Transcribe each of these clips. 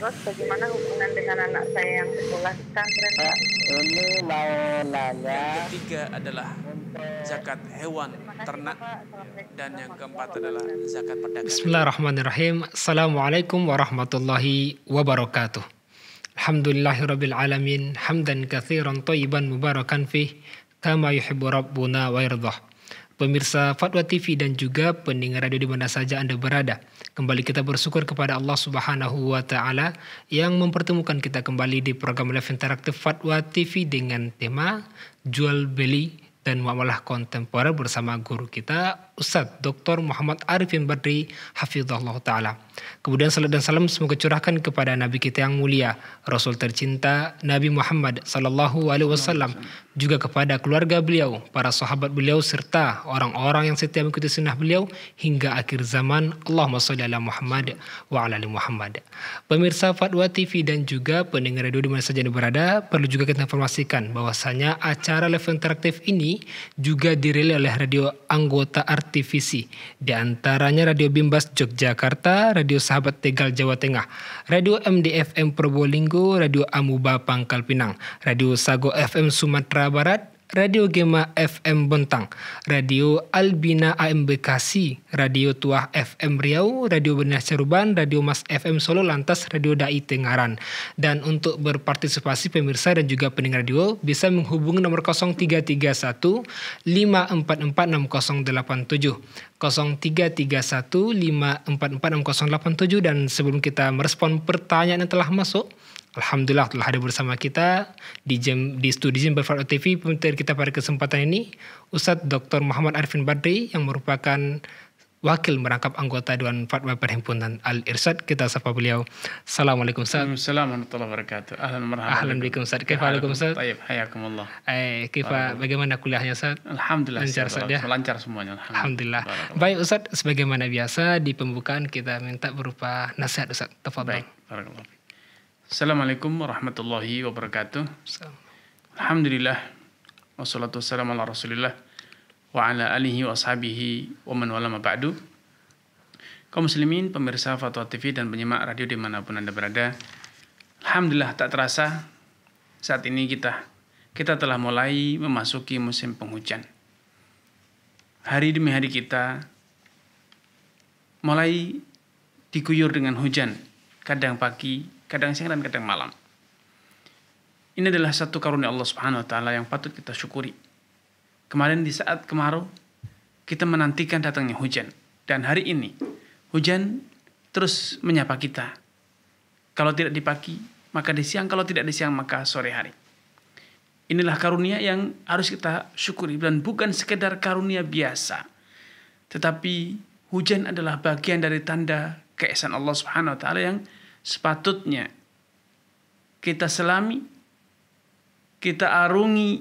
Terus bagaimana hubungan dengan anak saya yang sekolah di pesantren Ini mau nanya. Yang ketiga adalah zakat hewan ternak dan yang keempat adalah zakat perdagangan. Bismillahirrahmanirrahim. Assalamualaikum warahmatullahi wabarakatuh. Alhamdulillahirabbil alamin hamdan katsiran thayyiban mubarakan fih kama yuhibbu rabbuna wa yardah pemirsa Fatwa TV dan juga pendengar radio di mana saja Anda berada. Kembali kita bersyukur kepada Allah Subhanahu wa taala yang mempertemukan kita kembali di program Live Interaktif Fatwa TV dengan tema jual beli dan muamalah kontemporer bersama guru kita Ustadz Dr. Muhammad Arifin Badri Hafizullah Ta'ala. Kemudian salat dan salam semoga curahkan kepada Nabi kita yang mulia, Rasul tercinta Nabi Muhammad Sallallahu Alaihi Wasallam, juga kepada keluarga beliau, para sahabat beliau, serta orang-orang yang setia mengikuti sunnah beliau hingga akhir zaman. Allahumma salli ala Muhammad wa ala ali Muhammad. Pemirsa Fatwa TV dan juga pendengar radio di mana saja Anda berada, perlu juga kita informasikan bahwasanya acara live interaktif ini juga dirilis oleh radio anggota RT divisi, di antaranya Radio Bimbas Yogyakarta, Radio Sahabat Tegal Jawa Tengah, Radio MDFM Probolinggo, Radio Amuba Pangkal Pinang, Radio Sago FM Sumatera Barat, Radio Gema FM Bontang, Radio Albina AM Bekasi, Radio Tuah FM Riau, Radio Benar Ceruban, Radio Mas FM Solo, lantas Radio Dai Tengaran. Dan untuk berpartisipasi pemirsa dan juga pendengar radio bisa menghubungi nomor 0331 5446087. 0331 5446087 dan sebelum kita merespon pertanyaan yang telah masuk, Alhamdulillah telah hadir bersama kita di jam di studi Jember Berfaro TV pemimpin kita pada kesempatan ini Ustadz Dr. Muhammad Arifin Badri yang merupakan wakil merangkap anggota Dewan Fatwa Perhimpunan Al Irsyad kita sapa beliau. Assalamualaikum Ustaz. Assalamualaikum warahmatullahi wabarakatuh. Ahlan marhaban. Ahlan bikum Ustaz. Kaifa alaikum Ustaz? Tayyib, hayakumullah. Eh, kaifa bagaimana kuliahnya Ustaz? Alhamdulillah. Lancar Ustaz ya? Lancar semuanya alhamdulillah. alhamdulillah. Baik Ustaz, sebagaimana biasa di pembukaan kita minta berupa nasihat Ustaz. Tafadhol. Baik. Barakallahu Assalamualaikum warahmatullahi wabarakatuh. Salam. Alhamdulillah. Wassalatu wassalamu ala rasulillah wa ala alihi wa ashabihi wa man wala ba'du. Kaum muslimin, pemirsa Fatwa TV dan penyimak radio dimanapun Anda berada. Alhamdulillah tak terasa saat ini kita kita telah mulai memasuki musim penghujan. Hari demi hari kita mulai diguyur dengan hujan, kadang pagi, kadang siang dan kadang malam. Ini adalah satu karunia Allah Subhanahu wa taala yang patut kita syukuri. Kemarin di saat kemarau kita menantikan datangnya hujan dan hari ini hujan terus menyapa kita. Kalau tidak di pagi, maka di siang, kalau tidak di siang maka sore hari. Inilah karunia yang harus kita syukuri dan bukan sekedar karunia biasa. Tetapi hujan adalah bagian dari tanda keesaan Allah Subhanahu wa taala yang sepatutnya kita selami, kita arungi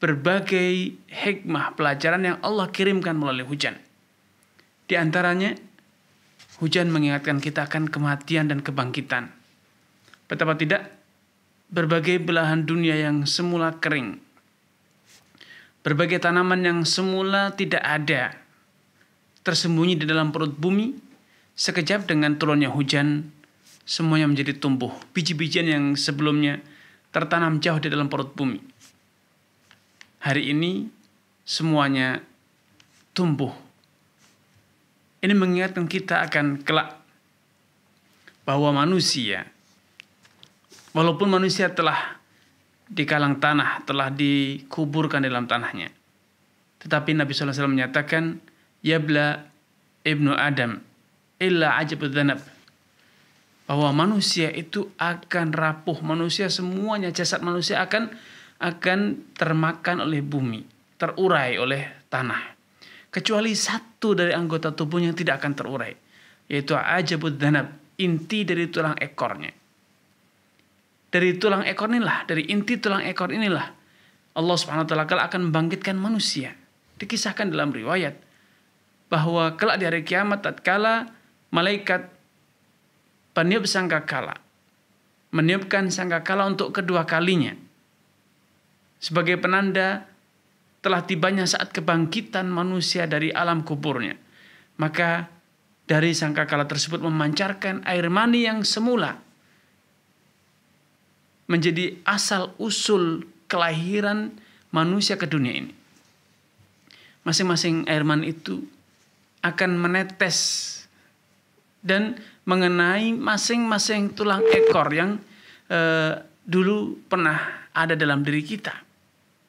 berbagai hikmah pelajaran yang Allah kirimkan melalui hujan. Di antaranya, hujan mengingatkan kita akan kematian dan kebangkitan. Betapa tidak, berbagai belahan dunia yang semula kering, berbagai tanaman yang semula tidak ada, tersembunyi di dalam perut bumi, sekejap dengan turunnya hujan semuanya menjadi tumbuh. Biji-bijian yang sebelumnya tertanam jauh di dalam perut bumi. Hari ini semuanya tumbuh. Ini mengingatkan kita akan kelak bahwa manusia, walaupun manusia telah di kalang tanah, telah dikuburkan dalam tanahnya. Tetapi Nabi SAW menyatakan, Yabla ibnu Adam, illa ajab dhanab bahwa manusia itu akan rapuh, manusia semuanya jasad manusia akan akan termakan oleh bumi, terurai oleh tanah. Kecuali satu dari anggota tubuh yang tidak akan terurai, yaitu ajabud danab, inti dari tulang ekornya. Dari tulang ekor inilah, dari inti tulang ekor inilah Allah Subhanahu wa taala akan membangkitkan manusia. Dikisahkan dalam riwayat bahwa kelak di hari kiamat tatkala malaikat peniup sangkakala meniupkan sangkakala untuk kedua kalinya sebagai penanda telah tibanya saat kebangkitan manusia dari alam kuburnya maka dari sangkakala tersebut memancarkan air mani yang semula menjadi asal usul kelahiran manusia ke dunia ini. Masing-masing air mani itu akan menetes dan mengenai masing-masing tulang ekor yang eh, dulu pernah ada dalam diri kita.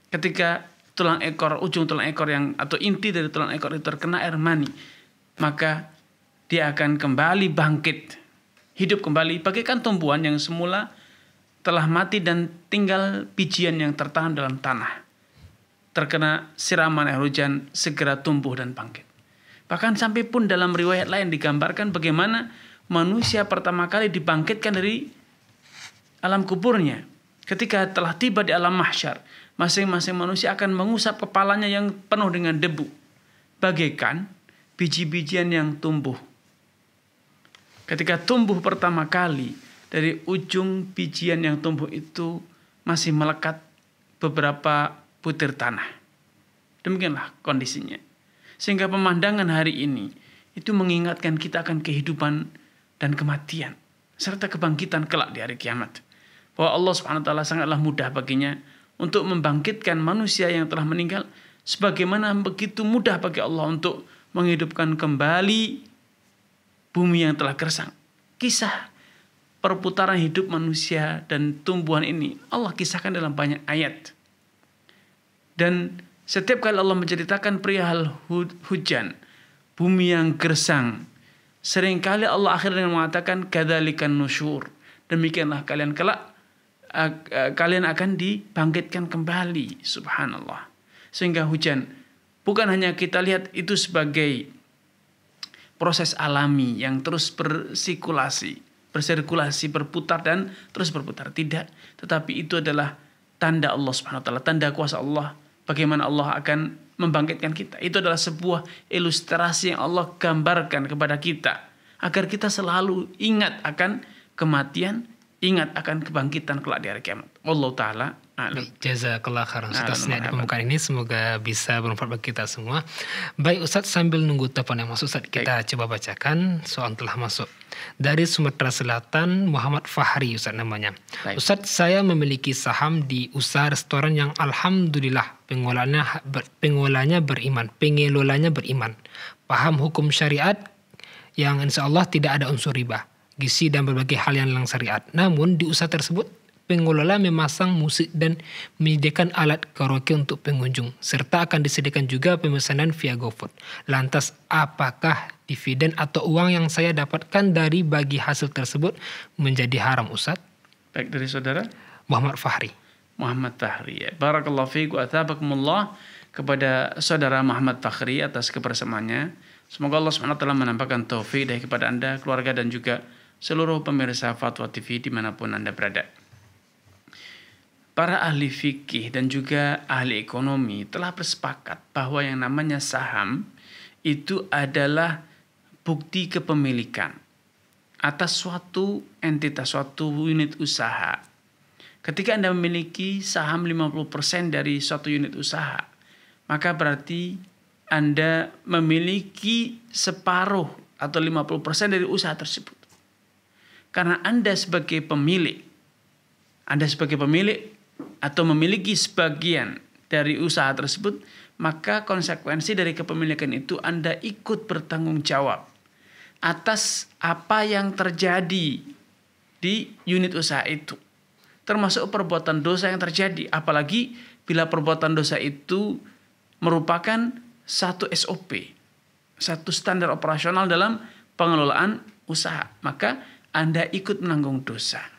Ketika tulang ekor, ujung tulang ekor yang atau inti dari tulang ekor itu terkena air mani, maka dia akan kembali bangkit, hidup kembali bagaikan tumbuhan yang semula telah mati dan tinggal bijian yang tertahan dalam tanah. Terkena siraman air hujan, segera tumbuh dan bangkit. Bahkan sampai pun dalam riwayat lain digambarkan bagaimana manusia pertama kali dibangkitkan dari alam kuburnya. Ketika telah tiba di alam mahsyar, masing-masing manusia akan mengusap kepalanya yang penuh dengan debu. Bagaikan biji-bijian yang tumbuh. Ketika tumbuh pertama kali, dari ujung bijian yang tumbuh itu masih melekat beberapa butir tanah. Demikianlah kondisinya. Sehingga pemandangan hari ini itu mengingatkan kita akan kehidupan dan kematian serta kebangkitan kelak di hari kiamat. Bahwa Allah Subhanahu wa taala sangatlah mudah baginya untuk membangkitkan manusia yang telah meninggal sebagaimana begitu mudah bagi Allah untuk menghidupkan kembali bumi yang telah gersang. Kisah perputaran hidup manusia dan tumbuhan ini Allah kisahkan dalam banyak ayat. Dan setiap kali Allah menceritakan perihal hujan, bumi yang gersang, Seringkali Allah akhir dengan mengatakan kadzalikan nusyur. Demikianlah kalian kelak eh, eh, kalian akan dibangkitkan kembali. Subhanallah. Sehingga hujan bukan hanya kita lihat itu sebagai proses alami yang terus bersikulasi, bersirkulasi, berputar dan terus berputar. Tidak, tetapi itu adalah tanda Allah Subhanahu wa taala, tanda kuasa Allah bagaimana Allah akan membangkitkan kita. Itu adalah sebuah ilustrasi yang Allah gambarkan kepada kita agar kita selalu ingat akan kematian, ingat akan kebangkitan kelak di hari kiamat. Allah taala Jaza anu. Jazakallah khairan Ustaz anu, Niat anu. di pembukaan ini semoga bisa bermanfaat bagi kita semua. Baik Ustaz sambil nunggu telepon yang masuk Ustaz kita Baik. coba bacakan soal telah masuk. Dari Sumatera Selatan Muhammad Fahri Ustaz namanya. Baik. Ustaz saya memiliki saham di usaha restoran yang alhamdulillah pengolanya pengolanya beriman, pengelolanya beriman. Paham hukum syariat yang insya Allah tidak ada unsur riba, gizi dan berbagai hal yang lang syariat. Namun di usaha tersebut pengelola memasang musik dan menyediakan alat karaoke untuk pengunjung, serta akan disediakan juga pemesanan via GoFood. Lantas, apakah dividen atau uang yang saya dapatkan dari bagi hasil tersebut menjadi haram Ustaz? Baik dari saudara? Muhammad Fahri. Muhammad Fahri. Ya. Barakallahu fiik wa kepada saudara Muhammad Fahri atas kebersamaannya. Semoga Allah SWT menampakkan taufik dari kepada Anda, keluarga dan juga seluruh pemirsa Fatwa TV dimanapun Anda berada para ahli fikih dan juga ahli ekonomi telah bersepakat bahwa yang namanya saham itu adalah bukti kepemilikan atas suatu entitas, suatu unit usaha. Ketika Anda memiliki saham 50% dari suatu unit usaha, maka berarti Anda memiliki separuh atau 50% dari usaha tersebut. Karena Anda sebagai pemilik, Anda sebagai pemilik atau memiliki sebagian dari usaha tersebut, maka konsekuensi dari kepemilikan itu Anda ikut bertanggung jawab atas apa yang terjadi di unit usaha itu. Termasuk perbuatan dosa yang terjadi, apalagi bila perbuatan dosa itu merupakan satu SOP, satu standar operasional dalam pengelolaan usaha. Maka Anda ikut menanggung dosa.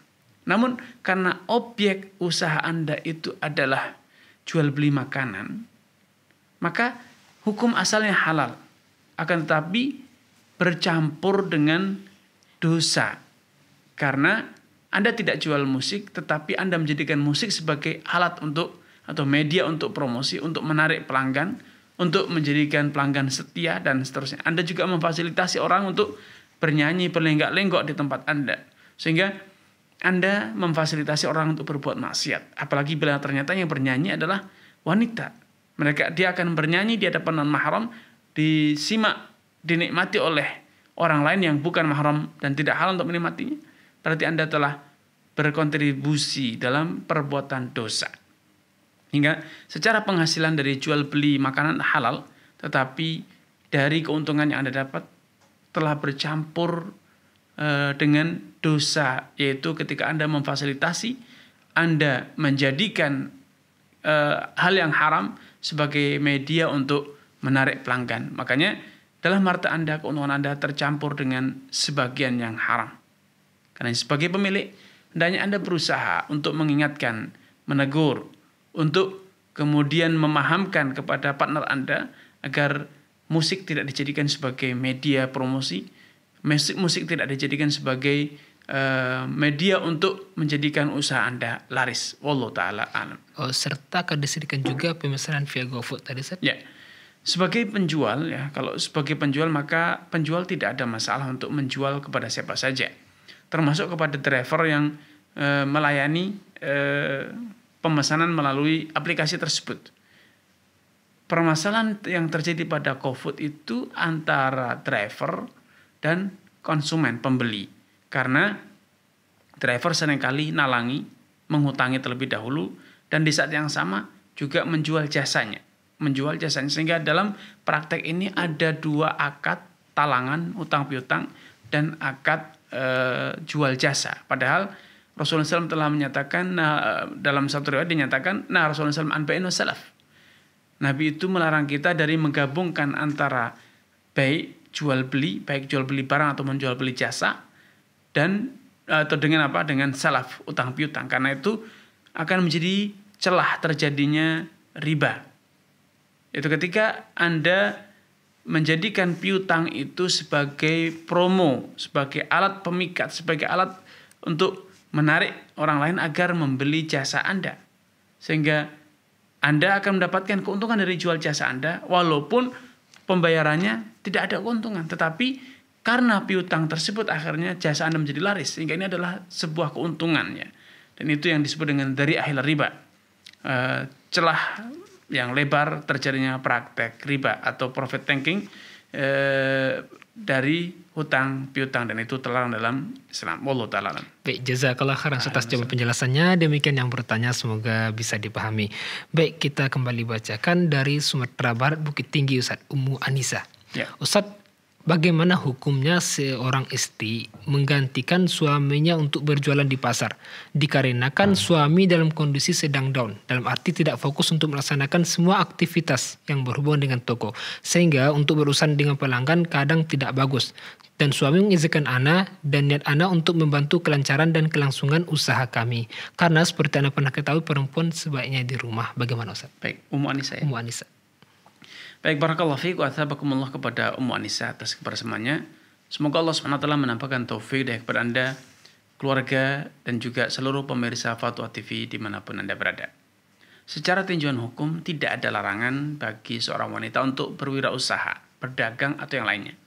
Namun karena objek usaha Anda itu adalah jual beli makanan, maka hukum asalnya halal. Akan tetapi bercampur dengan dosa. Karena Anda tidak jual musik tetapi Anda menjadikan musik sebagai alat untuk atau media untuk promosi, untuk menarik pelanggan, untuk menjadikan pelanggan setia dan seterusnya. Anda juga memfasilitasi orang untuk bernyanyi berlenggak-lenggok di tempat Anda. Sehingga anda memfasilitasi orang untuk berbuat maksiat. Apalagi bila ternyata yang bernyanyi adalah wanita. Mereka dia akan bernyanyi di hadapan non mahram disimak dinikmati oleh orang lain yang bukan mahram dan tidak halal untuk menikmatinya. Berarti Anda telah berkontribusi dalam perbuatan dosa. Hingga secara penghasilan dari jual beli makanan halal, tetapi dari keuntungan yang Anda dapat telah bercampur eh, dengan dosa, yaitu ketika Anda memfasilitasi, Anda menjadikan e, hal yang haram sebagai media untuk menarik pelanggan. Makanya dalam harta Anda, keuntungan Anda tercampur dengan sebagian yang haram. Karena sebagai pemilik, hendaknya Anda berusaha untuk mengingatkan, menegur, untuk kemudian memahamkan kepada partner Anda agar musik tidak dijadikan sebagai media promosi, musik musik tidak dijadikan sebagai Eh, media untuk menjadikan usaha Anda laris. Wallahu taala alam. Oh, serta disediakan juga pemesanan via GoFood tadi Seth. Ya. Sebagai penjual ya, kalau sebagai penjual maka penjual tidak ada masalah untuk menjual kepada siapa saja. Termasuk kepada driver yang e, melayani e, pemesanan melalui aplikasi tersebut. Permasalahan yang terjadi pada GoFood itu antara driver dan konsumen pembeli karena driver seringkali nalangi, menghutangi terlebih dahulu, dan di saat yang sama juga menjual jasanya. Menjual jasanya. Sehingga dalam praktek ini ada dua akad talangan, utang piutang, dan akad e, jual jasa. Padahal Rasulullah SAW telah menyatakan, nah, dalam satu riwayat dinyatakan, nah Rasulullah SAW anba'inu salaf. Nabi itu melarang kita dari menggabungkan antara baik jual beli, baik jual beli barang atau menjual beli jasa, dan eh, atau dengan apa dengan salaf utang piutang karena itu akan menjadi celah terjadinya riba itu ketika anda menjadikan piutang itu sebagai promo sebagai alat pemikat sebagai alat untuk menarik orang lain agar membeli jasa anda sehingga anda akan mendapatkan keuntungan dari jual jasa anda walaupun pembayarannya tidak ada keuntungan tetapi karena piutang tersebut akhirnya jasa Anda menjadi laris sehingga ini adalah sebuah keuntungannya. Dan itu yang disebut dengan dari akhir riba. E, celah yang lebar terjadinya praktek riba atau profit tanking e, dari hutang piutang dan itu terlarang dalam Islam. Wallahu taala. Baik, jazakallah khairan atas jawaban penjelasannya. Demikian yang bertanya semoga bisa dipahami. Baik, kita kembali bacakan dari Sumatera Barat Bukit Tinggi Ustaz Umu Anisa. Ya. Ustaz Bagaimana hukumnya seorang istri menggantikan suaminya untuk berjualan di pasar? Dikarenakan hmm. suami dalam kondisi sedang down, dalam arti tidak fokus untuk melaksanakan semua aktivitas yang berhubungan dengan toko, sehingga untuk berurusan dengan pelanggan kadang tidak bagus. Dan suami mengizinkan Ana dan niat Ana untuk membantu kelancaran dan kelangsungan usaha kami. Karena seperti Ana pernah ketahui perempuan sebaiknya di rumah. Bagaimana Ustaz? Baik, Umu Anissa ya? Umu Anissa. Baik barakallah fiqh wa thabakumullah kepada Ummu Anisa atas kepada semuanya. Semoga Allah SWT menambahkan taufik dan kepada Anda, keluarga, dan juga seluruh pemirsa Fatwa TV dimanapun Anda berada. Secara tinjauan hukum, tidak ada larangan bagi seorang wanita untuk berwirausaha, berdagang, atau yang lainnya.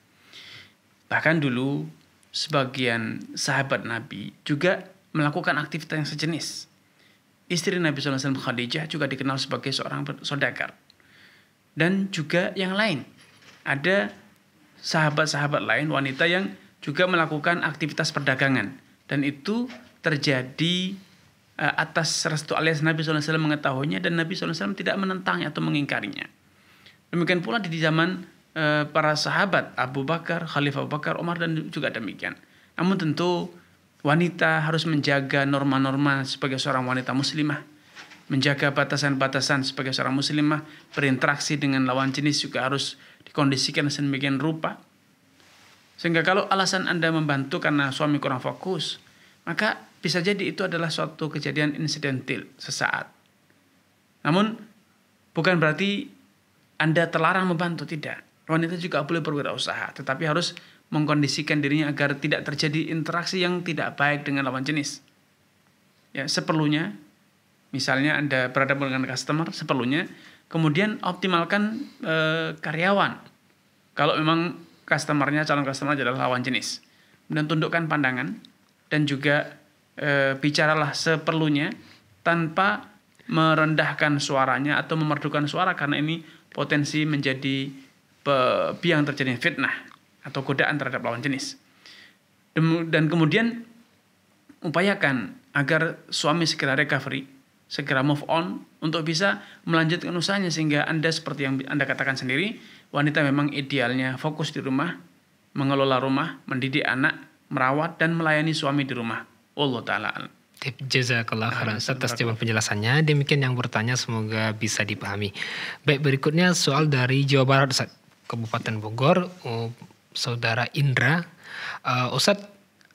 Bahkan dulu, sebagian sahabat Nabi juga melakukan aktivitas yang sejenis. Istri Nabi SAW Khadijah juga dikenal sebagai seorang saudagar dan juga yang lain. Ada sahabat-sahabat lain wanita yang juga melakukan aktivitas perdagangan dan itu terjadi e, atas restu alias Nabi SAW mengetahuinya dan Nabi SAW tidak menentangnya atau mengingkarinya. Demikian pula di zaman e, para sahabat Abu Bakar, Khalifah Abu Bakar, Omar dan juga demikian. Namun tentu wanita harus menjaga norma-norma sebagai seorang wanita muslimah menjaga batasan-batasan sebagai seorang muslimah berinteraksi dengan lawan jenis juga harus dikondisikan sedemikian rupa sehingga kalau alasan Anda membantu karena suami kurang fokus, maka bisa jadi itu adalah suatu kejadian insidentil sesaat. Namun bukan berarti Anda terlarang membantu tidak. Wanita juga boleh berwirausaha, tetapi harus mengkondisikan dirinya agar tidak terjadi interaksi yang tidak baik dengan lawan jenis. Ya, seperlunya Misalnya Anda berada dengan customer seperlunya, kemudian optimalkan e, karyawan. Kalau memang customernya calon customer adalah lawan jenis. dan tundukkan pandangan dan juga e, bicaralah seperlunya tanpa merendahkan suaranya atau memerdukan suara karena ini potensi menjadi biang terjadi fitnah atau godaan terhadap lawan jenis. Dan kemudian upayakan agar suami segera recovery segera move on untuk bisa melanjutkan usahanya sehingga Anda seperti yang Anda katakan sendiri, wanita memang idealnya fokus di rumah, mengelola rumah, mendidik anak, merawat dan melayani suami di rumah. Allah taala. Tip jazakallah khairan atas jawaban penjelasannya. Demikian yang bertanya semoga bisa dipahami. Baik, berikutnya soal dari Jawa Barat Kabupaten Bogor, oh, Saudara Indra. Uh, eh, Ustadz,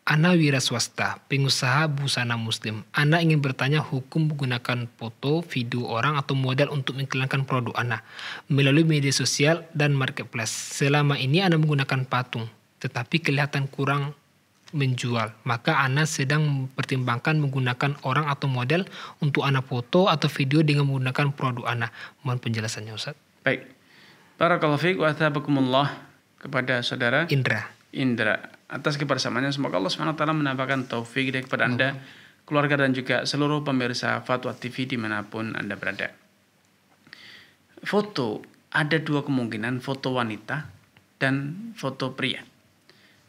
Ana Wira Swasta, pengusaha busana muslim. Ana ingin bertanya hukum menggunakan foto, video orang atau model untuk mengiklankan produk Ana melalui media sosial dan marketplace. Selama ini Ana menggunakan patung, tetapi kelihatan kurang menjual. Maka Ana sedang mempertimbangkan menggunakan orang atau model untuk Ana foto atau video dengan menggunakan produk Ana. Mohon penjelasannya Ustaz. Baik. Barakallahu fiik wa kepada saudara Indra. Indra atas kebersamaannya Semoga Allah SWT menambahkan taufik kepada Anda, keluarga dan juga seluruh pemirsa Fatwa TV dimanapun Anda berada. Foto, ada dua kemungkinan, foto wanita dan foto pria.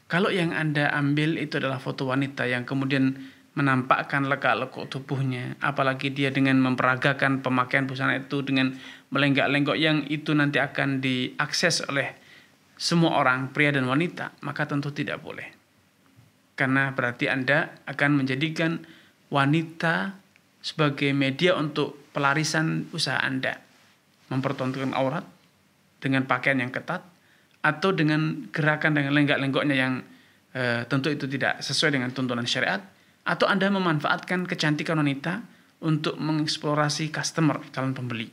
Kalau yang Anda ambil itu adalah foto wanita yang kemudian menampakkan lekak-lekuk tubuhnya, apalagi dia dengan memperagakan pemakaian busana itu dengan melenggak-lenggok yang itu nanti akan diakses oleh semua orang, pria dan wanita, maka tentu tidak boleh. Karena berarti Anda akan menjadikan wanita sebagai media untuk pelarisan usaha Anda. Mempertontonkan aurat dengan pakaian yang ketat atau dengan gerakan dengan lenggak-lenggoknya yang e, tentu itu tidak sesuai dengan tuntunan syariat atau Anda memanfaatkan kecantikan wanita untuk mengeksplorasi customer, calon pembeli.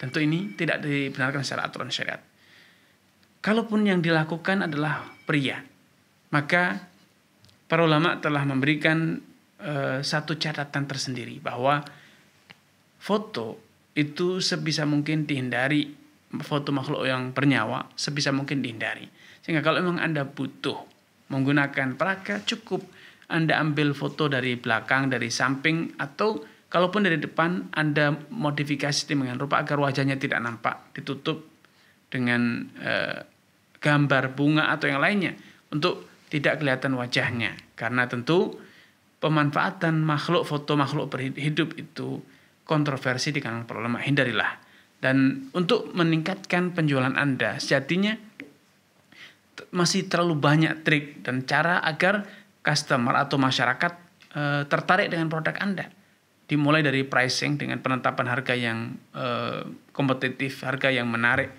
Tentu ini tidak dibenarkan secara aturan syariat kalaupun yang dilakukan adalah pria, maka para ulama telah memberikan uh, satu catatan tersendiri bahwa foto itu sebisa mungkin dihindari foto makhluk yang bernyawa sebisa mungkin dihindari. Sehingga kalau memang Anda butuh menggunakan peraka cukup Anda ambil foto dari belakang, dari samping atau kalaupun dari depan Anda modifikasi dengan rupa agar wajahnya tidak nampak, ditutup dengan uh, gambar bunga atau yang lainnya untuk tidak kelihatan wajahnya. Karena tentu pemanfaatan makhluk foto makhluk berhidup itu kontroversi di kalangan para ulama hindarilah. Dan untuk meningkatkan penjualan Anda sejatinya masih terlalu banyak trik dan cara agar customer atau masyarakat e, tertarik dengan produk Anda. Dimulai dari pricing dengan penetapan harga yang e, kompetitif, harga yang menarik,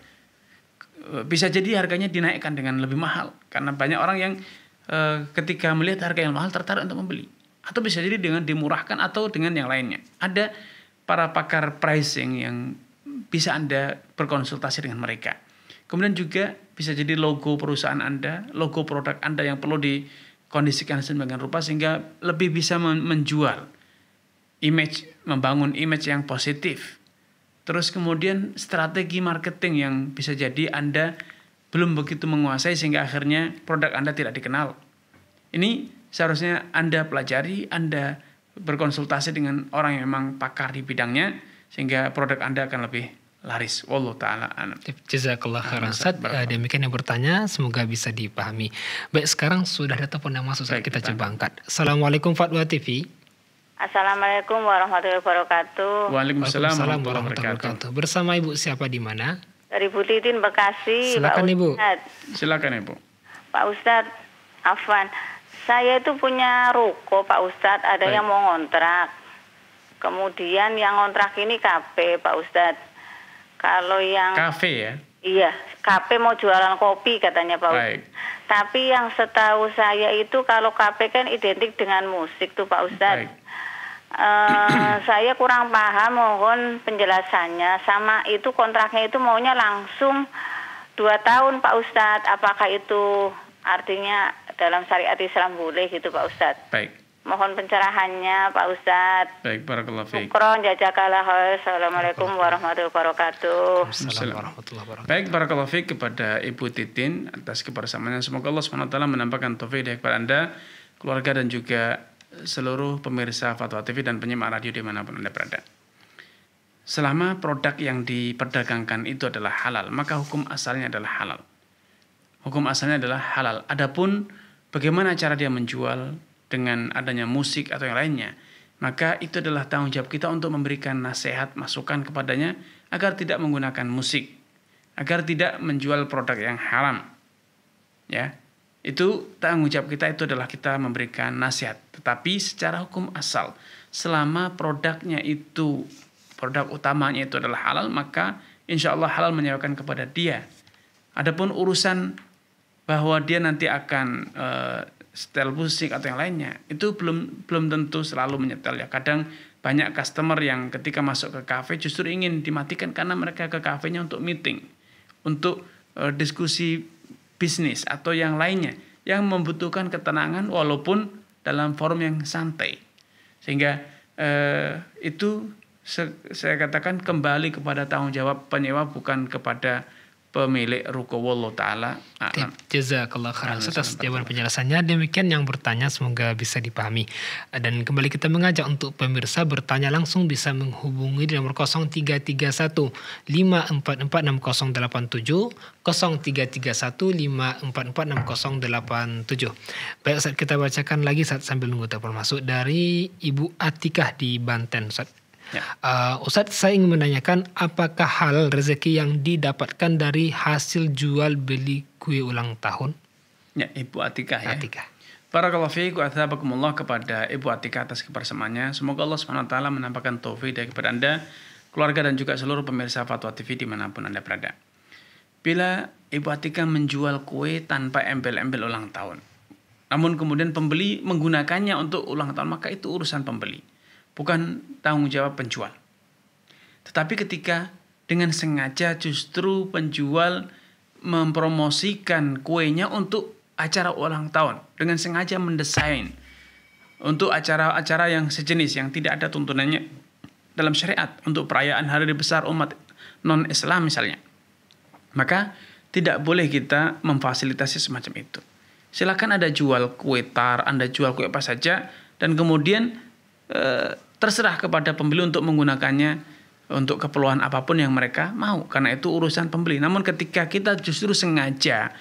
bisa jadi harganya dinaikkan dengan lebih mahal karena banyak orang yang uh, ketika melihat harga yang mahal tertarik untuk membeli atau bisa jadi dengan dimurahkan atau dengan yang lainnya. Ada para pakar pricing yang bisa Anda berkonsultasi dengan mereka. Kemudian juga bisa jadi logo perusahaan Anda, logo produk Anda yang perlu dikondisikan sedemikian rupa sehingga lebih bisa menjual image, membangun image yang positif Terus kemudian strategi marketing yang bisa jadi Anda belum begitu menguasai sehingga akhirnya produk Anda tidak dikenal. Ini seharusnya Anda pelajari, Anda berkonsultasi dengan orang yang memang pakar di bidangnya sehingga produk Anda akan lebih laris. Wallahu taala Jazakallah khairan eh, Demikian yang bertanya semoga bisa dipahami. Baik, sekarang sudah ada telepon yang masuk. saya kita coba angkat. Assalamualaikum Fatwa TV. Assalamualaikum warahmatullahi wabarakatuh. Waalaikumsalam warahmatullahi wabarakatuh. Bersama Ibu siapa di mana? Dari Butitin Bekasi. Silakan Ibu. Silakan Ibu. Pak Ustadz, Afan, saya itu punya ruko Pak Ustadz, ada Baik. yang mau ngontrak. Kemudian yang ngontrak ini kafe Pak Ustadz. Kalau yang kafe ya? Iya, kafe mau jualan kopi katanya Pak Ustad. Tapi yang setahu saya itu kalau kafe kan identik dengan musik tuh Pak Ustadz. Baik. Eh, saya kurang paham, mohon penjelasannya. Sama itu kontraknya itu maunya langsung dua tahun, Pak Ustadz. Apakah itu artinya dalam syariat Islam boleh gitu, Pak Ustadz? Baik. Mohon pencerahannya, Pak Ustadz. Baik, barakallah fiik. Syukron, jazakallah Assalamualaikum warahmatullahi wabarakatuh. Assalamualaikum Baik, barakallah Baik kepada Ibu Titin atas kebersamaan. Semoga Allah SWT menampakkan taufik kepada Anda, keluarga dan juga seluruh pemirsa Fatwa TV dan penyimak radio dimanapun Anda berada. Selama produk yang diperdagangkan itu adalah halal, maka hukum asalnya adalah halal. Hukum asalnya adalah halal. Adapun bagaimana cara dia menjual dengan adanya musik atau yang lainnya, maka itu adalah tanggung jawab kita untuk memberikan nasihat, masukan kepadanya agar tidak menggunakan musik, agar tidak menjual produk yang haram. Ya, itu tanggung jawab kita itu adalah kita memberikan nasihat. Tetapi secara hukum asal, selama produknya itu, produk utamanya itu adalah halal, maka insya Allah halal menyewakan kepada dia. Adapun urusan bahwa dia nanti akan e, setel musik atau yang lainnya, itu belum belum tentu selalu menyetel ya. Kadang banyak customer yang ketika masuk ke kafe justru ingin dimatikan karena mereka ke kafenya untuk meeting, untuk e, diskusi bisnis atau yang lainnya yang membutuhkan ketenangan walaupun dalam forum yang santai. Sehingga eh, itu saya katakan kembali kepada tanggung jawab penyewa bukan kepada pemilik ruko Wallahu taala. Jazakallah khairan atas jawaban penjelasannya. Demikian yang bertanya semoga bisa dipahami. Dan kembali kita mengajak untuk pemirsa bertanya langsung bisa menghubungi di nomor 0331 544 0331 544 Baik Ustaz, kita bacakan lagi saat sambil nunggu telepon masuk dari Ibu Atikah di Banten Ustaz. Ya. Uh, Ustadz, saya ingin menanyakan apakah hal rezeki yang didapatkan dari hasil jual beli kue ulang tahun? Ya, Ibu Atika ya. Atika. Para fiikum athabakumullah kepada Ibu Atika atas kebersamaannya. Semoga Allah SWT menampakkan taufik dari kepada Anda, keluarga dan juga seluruh pemirsa Fatwa TV dimanapun Anda berada. Bila Ibu Atika menjual kue tanpa embel-embel ulang tahun, namun kemudian pembeli menggunakannya untuk ulang tahun, maka itu urusan pembeli bukan tanggung jawab penjual. Tetapi ketika dengan sengaja justru penjual mempromosikan kuenya untuk acara ulang tahun dengan sengaja mendesain untuk acara-acara yang sejenis yang tidak ada tuntunannya dalam syariat untuk perayaan hari besar umat non-Islam misalnya. Maka tidak boleh kita memfasilitasi semacam itu. Silakan ada jual kue tar, Anda jual kue apa saja dan kemudian Eh, terserah kepada pembeli untuk menggunakannya untuk keperluan apapun yang mereka mau karena itu urusan pembeli. Namun ketika kita justru sengaja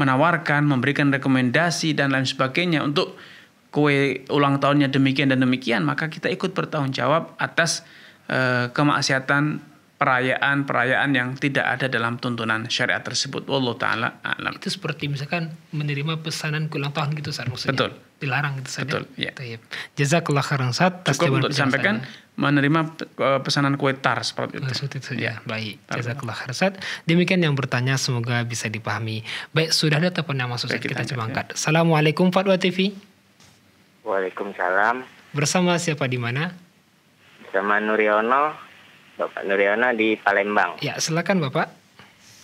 menawarkan, memberikan rekomendasi dan lain sebagainya untuk kue ulang tahunnya demikian dan demikian, maka kita ikut bertanggung jawab atas eh, kemaksiatan perayaan-perayaan yang tidak ada dalam tuntunan syariat tersebut. Allah taala alam. Itu seperti misalkan menerima pesanan ulang tahun gitu Ustaz maksudnya. Betul. Dilarang gitu saja. Ya? Betul, ya. Tayyib. Jazakallah khairan Ustaz atas Cukup untuk disampaikan ya. menerima e, pesanan kue tar seperti itu. Maksud itu ya. Iya. Baik. Jazakallah khairan Ustaz. Demikian yang bertanya semoga bisa dipahami. Baik, sudah ada telepon yang masuk Baik, kita, kita coba angkat. Ya. Assalamualaikum Fatwa TV. Waalaikumsalam. Bersama siapa di mana? Bersama Nuriono Bapak Nuriana di Palembang. Ya, silakan Bapak.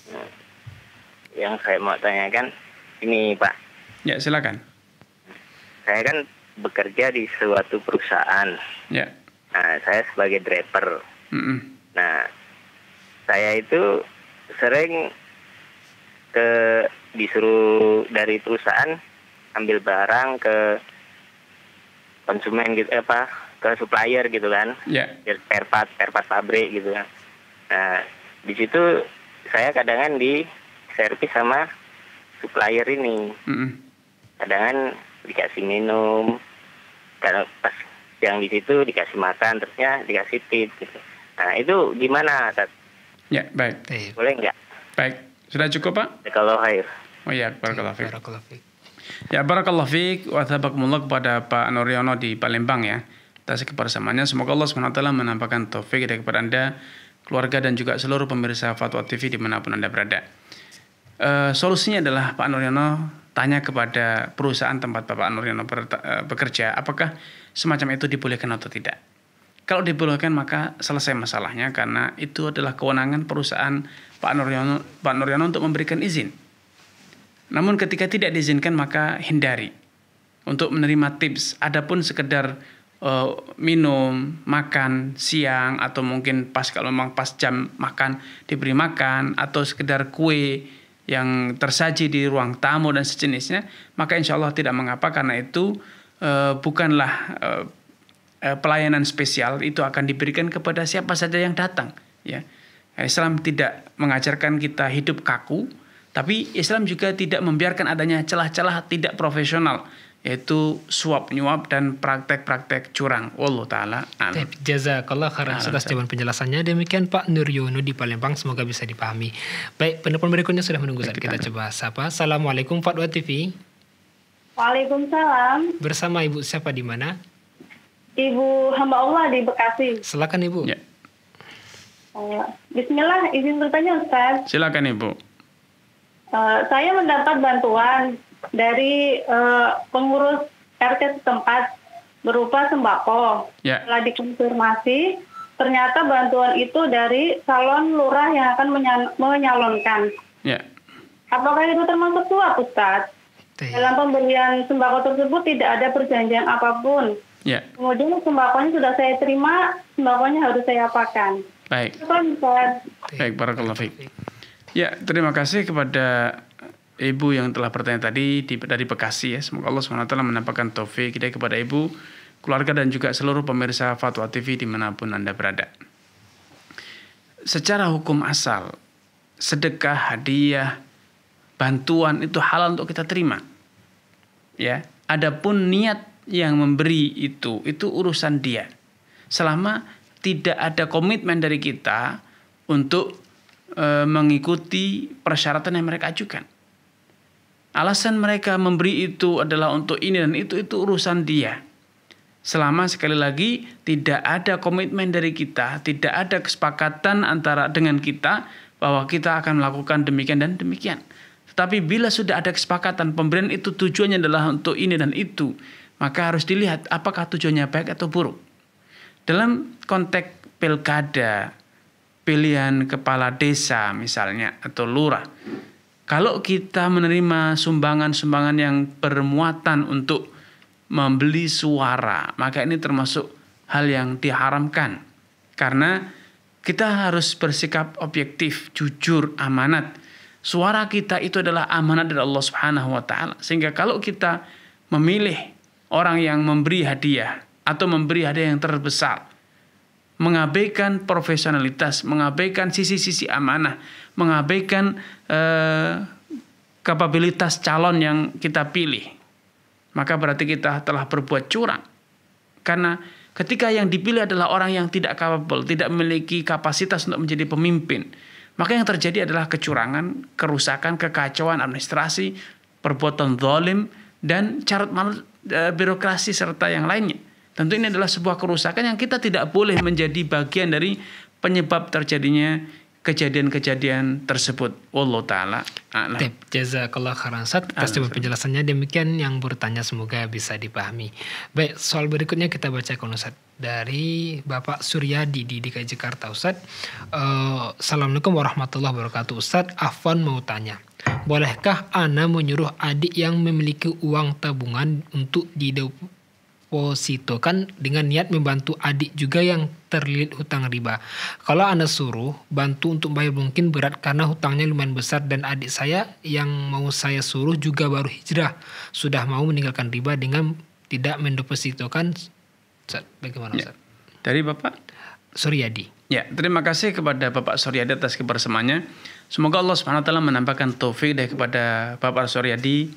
Hmm. Yang saya mau tanyakan ini Pak. Ya, silakan. Saya kan bekerja di suatu perusahaan. Ya. Nah, saya sebagai driver. Mm -mm. Nah, saya itu sering ke disuruh dari perusahaan ambil barang ke konsumen gitu eh, apa ke supplier gitu kan yeah. Ya. spare part spare part pabrik gitu kan nah di situ saya kadangan di servis sama supplier ini mm -hmm. kadangan dikasih minum karena pas yang di situ dikasih makan terusnya dikasih tip gitu nah itu gimana ya ya baik boleh nggak baik sudah cukup pak kalau air oh ya barakallah fiik barakallah fiik Ya barakallah fiik wa kepada Pak noriono di Palembang ya atas kebersamaannya. Semoga Allah SWT menampakkan taufik kepada Anda, keluarga dan juga seluruh pemirsa Fatwa TV dimanapun Anda berada. E, solusinya adalah Pak Nuryono tanya kepada perusahaan tempat Bapak Nuryono eh, bekerja, apakah semacam itu dibolehkan atau tidak. Kalau dibolehkan maka selesai masalahnya karena itu adalah kewenangan perusahaan Pak Nuryono, Pak Nuryono untuk memberikan izin. Namun ketika tidak diizinkan maka hindari untuk menerima tips. Adapun sekedar uh, minum, makan siang atau mungkin pas kalau memang pas jam makan diberi makan atau sekedar kue yang tersaji di ruang tamu dan sejenisnya, maka insya Allah tidak mengapa karena itu uh, bukanlah uh, pelayanan spesial itu akan diberikan kepada siapa saja yang datang ya Islam tidak mengajarkan kita hidup kaku tapi Islam juga tidak membiarkan adanya celah-celah tidak profesional yaitu suap nyuap dan praktek-praktek curang. Allah taala Jazakallah khairan atas jawaban penjelasannya. Demikian Pak Nur Yono di Palembang semoga bisa dipahami. Baik, penelpon berikutnya sudah menunggu saat kita, kita coba sapa. Assalamualaikum Fatwa TV. Waalaikumsalam. Bersama Ibu siapa di mana? Ibu hamba Allah di Bekasi. Silakan Ibu. Ya. Bismillah, izin bertanya Ustaz. Silakan Ibu. Uh, saya mendapat bantuan dari uh, pengurus RT setempat berupa sembako. Yeah. Setelah dikonfirmasi, ternyata bantuan itu dari calon lurah yang akan menyalonkan. Yeah. Apakah itu termasuk suap, Ustaz? Yeah. Dalam pemberian sembako tersebut tidak ada perjanjian apapun. Yeah. Kemudian sembakonya sudah saya terima, sembakonya harus saya apakan. Baik. Pak. Baik, para kelafik. Ya, terima kasih kepada ibu yang telah bertanya tadi di, dari Bekasi ya. Semoga Allah SWT menampakkan taufik kita kepada ibu, keluarga dan juga seluruh pemirsa Fatwa TV dimanapun Anda berada. Secara hukum asal, sedekah, hadiah, bantuan itu halal untuk kita terima. Ya, adapun niat yang memberi itu itu urusan dia. Selama tidak ada komitmen dari kita untuk e, mengikuti persyaratan yang mereka ajukan. Alasan mereka memberi itu adalah untuk ini dan itu itu urusan dia. Selama sekali lagi tidak ada komitmen dari kita, tidak ada kesepakatan antara dengan kita bahwa kita akan melakukan demikian dan demikian. Tetapi bila sudah ada kesepakatan pemberian itu tujuannya adalah untuk ini dan itu, maka harus dilihat apakah tujuannya baik atau buruk. Dalam konteks pilkada, pilihan kepala desa misalnya atau lurah, kalau kita menerima sumbangan-sumbangan yang bermuatan untuk membeli suara, maka ini termasuk hal yang diharamkan. Karena kita harus bersikap objektif, jujur, amanat. Suara kita itu adalah amanat dari Allah Subhanahu wa taala. Sehingga kalau kita memilih orang yang memberi hadiah atau memberi hadiah yang terbesar, mengabaikan profesionalitas, mengabaikan sisi-sisi amanah, mengabaikan Eh, kapabilitas calon yang kita pilih, maka berarti kita telah berbuat curang. Karena ketika yang dipilih adalah orang yang tidak capable, tidak memiliki kapasitas untuk menjadi pemimpin, maka yang terjadi adalah kecurangan, kerusakan, kekacauan administrasi, perbuatan zalim, dan carut marut eh, birokrasi serta yang lainnya. Tentu ini adalah sebuah kerusakan yang kita tidak boleh menjadi bagian dari penyebab terjadinya kejadian-kejadian tersebut. Allah taala a'lam. Jazakallah khairan Ustaz Pasti penjelasannya. Demikian yang bertanya semoga bisa dipahami. Baik, soal berikutnya kita bacakan Ustaz dari Bapak Suryadi di DKI Jakarta Ustaz. Uh, Assalamualaikum warahmatullahi wabarakatuh Ustaz. Afwan mau tanya. Bolehkah Ana menyuruh adik yang memiliki uang tabungan untuk di deposito kan dengan niat membantu adik juga yang terlilit hutang riba. Kalau Anda suruh bantu untuk bayar mungkin berat karena hutangnya lumayan besar dan adik saya yang mau saya suruh juga baru hijrah, sudah mau meninggalkan riba dengan tidak mendepositokan bagaimana ya. Ustaz? Dari Bapak Suryadi. Ya, terima kasih kepada Bapak Suryadi atas kebersamaannya. Semoga Allah Subhanahu wa taala menambahkan taufik dari kepada Bapak Suryadi,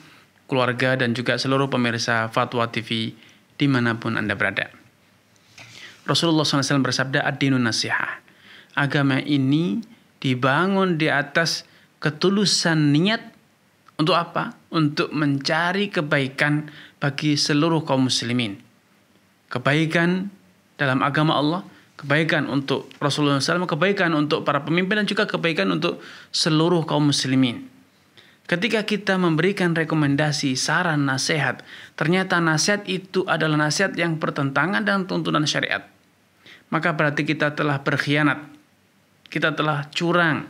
keluarga dan juga seluruh pemirsa Fatwa TV dimanapun Anda berada. Rasulullah SAW bersabda, Ad-dinun nasihah. Agama ini dibangun di atas ketulusan niat untuk apa? Untuk mencari kebaikan bagi seluruh kaum muslimin. Kebaikan dalam agama Allah, kebaikan untuk Rasulullah SAW, kebaikan untuk para pemimpin, dan juga kebaikan untuk seluruh kaum muslimin. Ketika kita memberikan rekomendasi, saran, nasihat, ternyata nasihat itu adalah nasihat yang bertentangan dengan tuntunan syariat. Maka berarti kita telah berkhianat. Kita telah curang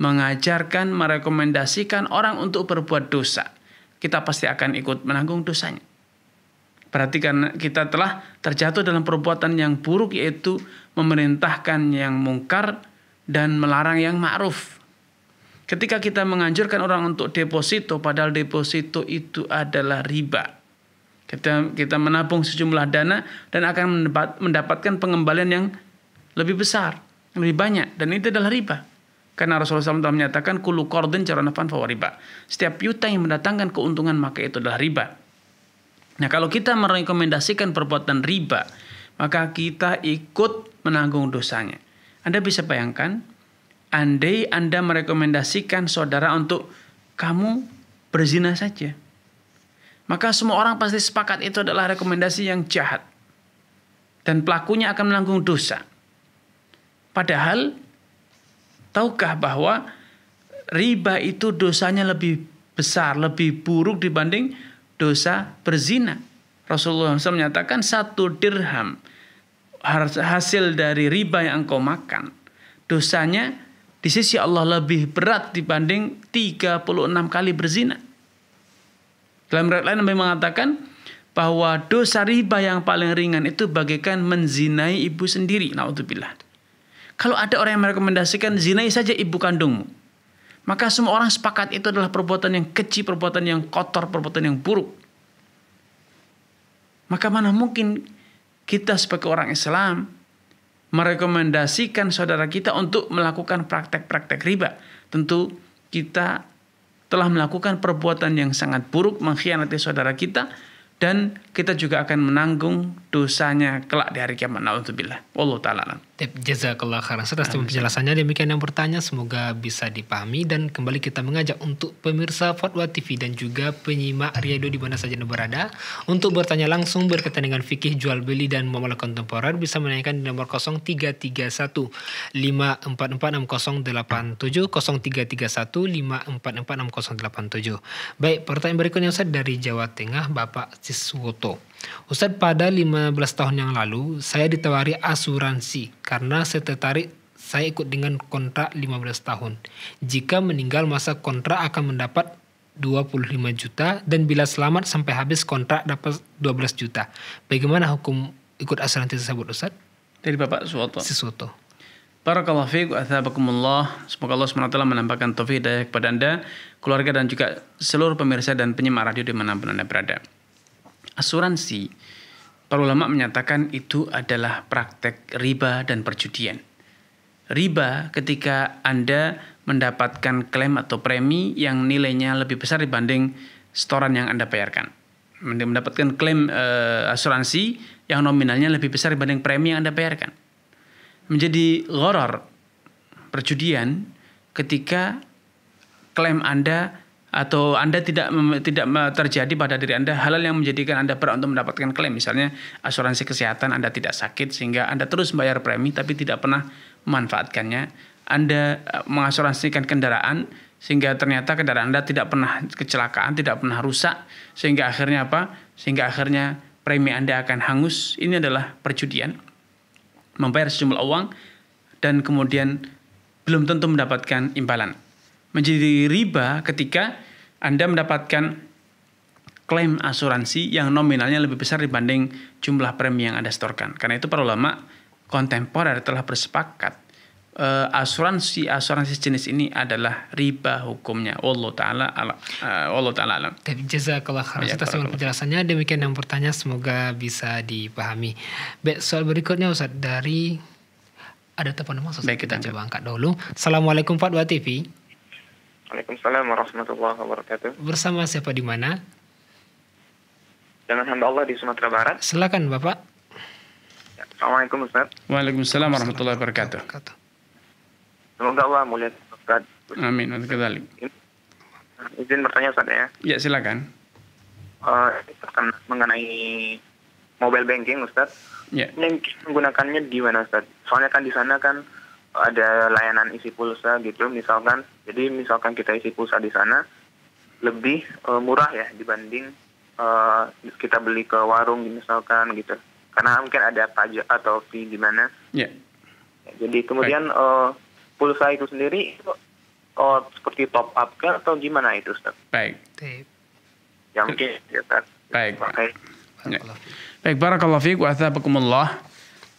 mengajarkan, merekomendasikan orang untuk berbuat dosa. Kita pasti akan ikut menanggung dosanya. Berarti karena kita telah terjatuh dalam perbuatan yang buruk yaitu memerintahkan yang mungkar dan melarang yang ma'ruf Ketika kita menganjurkan orang untuk deposito, padahal deposito itu adalah riba. Kita, kita menabung sejumlah dana dan akan mendapatkan pengembalian yang lebih besar, lebih banyak. Dan itu adalah riba. Karena Rasulullah SAW telah menyatakan, Kulu korden caronafan fawa riba. Setiap yuta yang mendatangkan keuntungan, maka itu adalah riba. Nah kalau kita merekomendasikan perbuatan riba, maka kita ikut menanggung dosanya. Anda bisa bayangkan, andai Anda merekomendasikan saudara untuk kamu berzina saja. Maka semua orang pasti sepakat itu adalah rekomendasi yang jahat. Dan pelakunya akan menanggung dosa. Padahal, tahukah bahwa riba itu dosanya lebih besar, lebih buruk dibanding dosa berzina. Rasulullah SAW menyatakan satu dirham hasil dari riba yang engkau makan. Dosanya di sisi Allah lebih berat dibanding 36 kali berzina. Dalam red lain memang mengatakan bahwa dosa riba yang paling ringan itu bagaikan menzinai ibu sendiri. Naudzubillah. Kalau ada orang yang merekomendasikan zinai saja ibu kandungmu, maka semua orang sepakat itu adalah perbuatan yang kecil, perbuatan yang kotor, perbuatan yang buruk. Maka mana mungkin kita sebagai orang Islam merekomendasikan saudara kita untuk melakukan praktek-praktek riba. Tentu kita telah melakukan perbuatan yang sangat buruk mengkhianati saudara kita dan kita juga akan menanggung dosanya kelak di hari kiamat. Nauzubillah. Allah taala Jazakallah khairan. Atas penjelasannya demikian yang bertanya semoga bisa dipahami dan kembali kita mengajak untuk pemirsa Fatwa TV dan juga penyimak Riyadu di mana saja Anda berada untuk bertanya langsung berkaitan dengan fikih jual beli dan muamalah kontemporer bisa menanyakan di nomor 0331 5446087 0331 544 Baik, pertanyaan berikutnya Ustaz dari Jawa Tengah Bapak Siswoto. Ustaz pada 15 tahun yang lalu saya ditawari asuransi karena saya tertarik saya ikut dengan kontrak 15 tahun. Jika meninggal masa kontrak akan mendapat 25 juta dan bila selamat sampai habis kontrak dapat 12 juta. Bagaimana hukum ikut asuransi tersebut Ustaz? Dari Bapak Suwoto. Sesuatu. Barakallahu fiik wa athabakumullah. Semoga Allah SWT menambahkan taufik daya kepada Anda, keluarga dan juga seluruh pemirsa dan penyemar radio di mana pun Anda berada asuransi, para ulama menyatakan itu adalah praktek riba dan perjudian. Riba ketika Anda mendapatkan klaim atau premi yang nilainya lebih besar dibanding setoran yang Anda bayarkan. Mendapatkan klaim e, asuransi yang nominalnya lebih besar dibanding premi yang Anda bayarkan. Menjadi goror perjudian ketika klaim Anda atau Anda tidak tidak terjadi pada diri Anda halal yang menjadikan Anda berhak untuk mendapatkan klaim misalnya asuransi kesehatan Anda tidak sakit sehingga Anda terus membayar premi tapi tidak pernah memanfaatkannya Anda eh, mengasuransikan kendaraan sehingga ternyata kendaraan Anda tidak pernah kecelakaan tidak pernah rusak sehingga akhirnya apa sehingga akhirnya premi Anda akan hangus ini adalah perjudian membayar sejumlah uang dan kemudian belum tentu mendapatkan imbalan menjadi riba ketika anda mendapatkan klaim asuransi yang nominalnya lebih besar dibanding jumlah premi yang Anda setorkan. Karena itu para ulama kontemporer telah bersepakat uh, asuransi asuransi jenis ini adalah riba hukumnya. Allah taala ala, uh, taala alam. Tapi jazakallah khairan ya, atas penjelasannya. Demikian yang bertanya semoga bisa dipahami. Baik, soal berikutnya Ustaz dari ada telepon masuk. Baik, kita, kita coba angkat dulu. Assalamualaikum Fatwa TV. Waalaikumsalam warahmatullahi wabarakatuh. Bersama siapa di mana? Dengan hamba Allah di Sumatera Barat. Silakan Bapak. Ya, Assalamualaikum Ustaz. Waalaikumsalam warahmatullahi wabarakatuh. Semoga Allah mulia Ustaz. Amin. Izin bertanya Ustaz ya. Ya silakan. Uh, mengenai mobile banking Ustaz. Ya. Yang menggunakannya di mana Ustaz? Soalnya kan di sana kan ada layanan isi pulsa gitu misalkan jadi misalkan kita isi pulsa di sana lebih uh, murah ya dibanding uh, kita beli ke warung misalkan gitu karena mungkin ada pajak atau fee gimana yeah. jadi kemudian uh, pulsa itu sendiri oh, seperti top up kan atau gimana itu Ustaz? baik Yang mungkin ya kan baik pakai ya. Baik, barakallahu fiik wa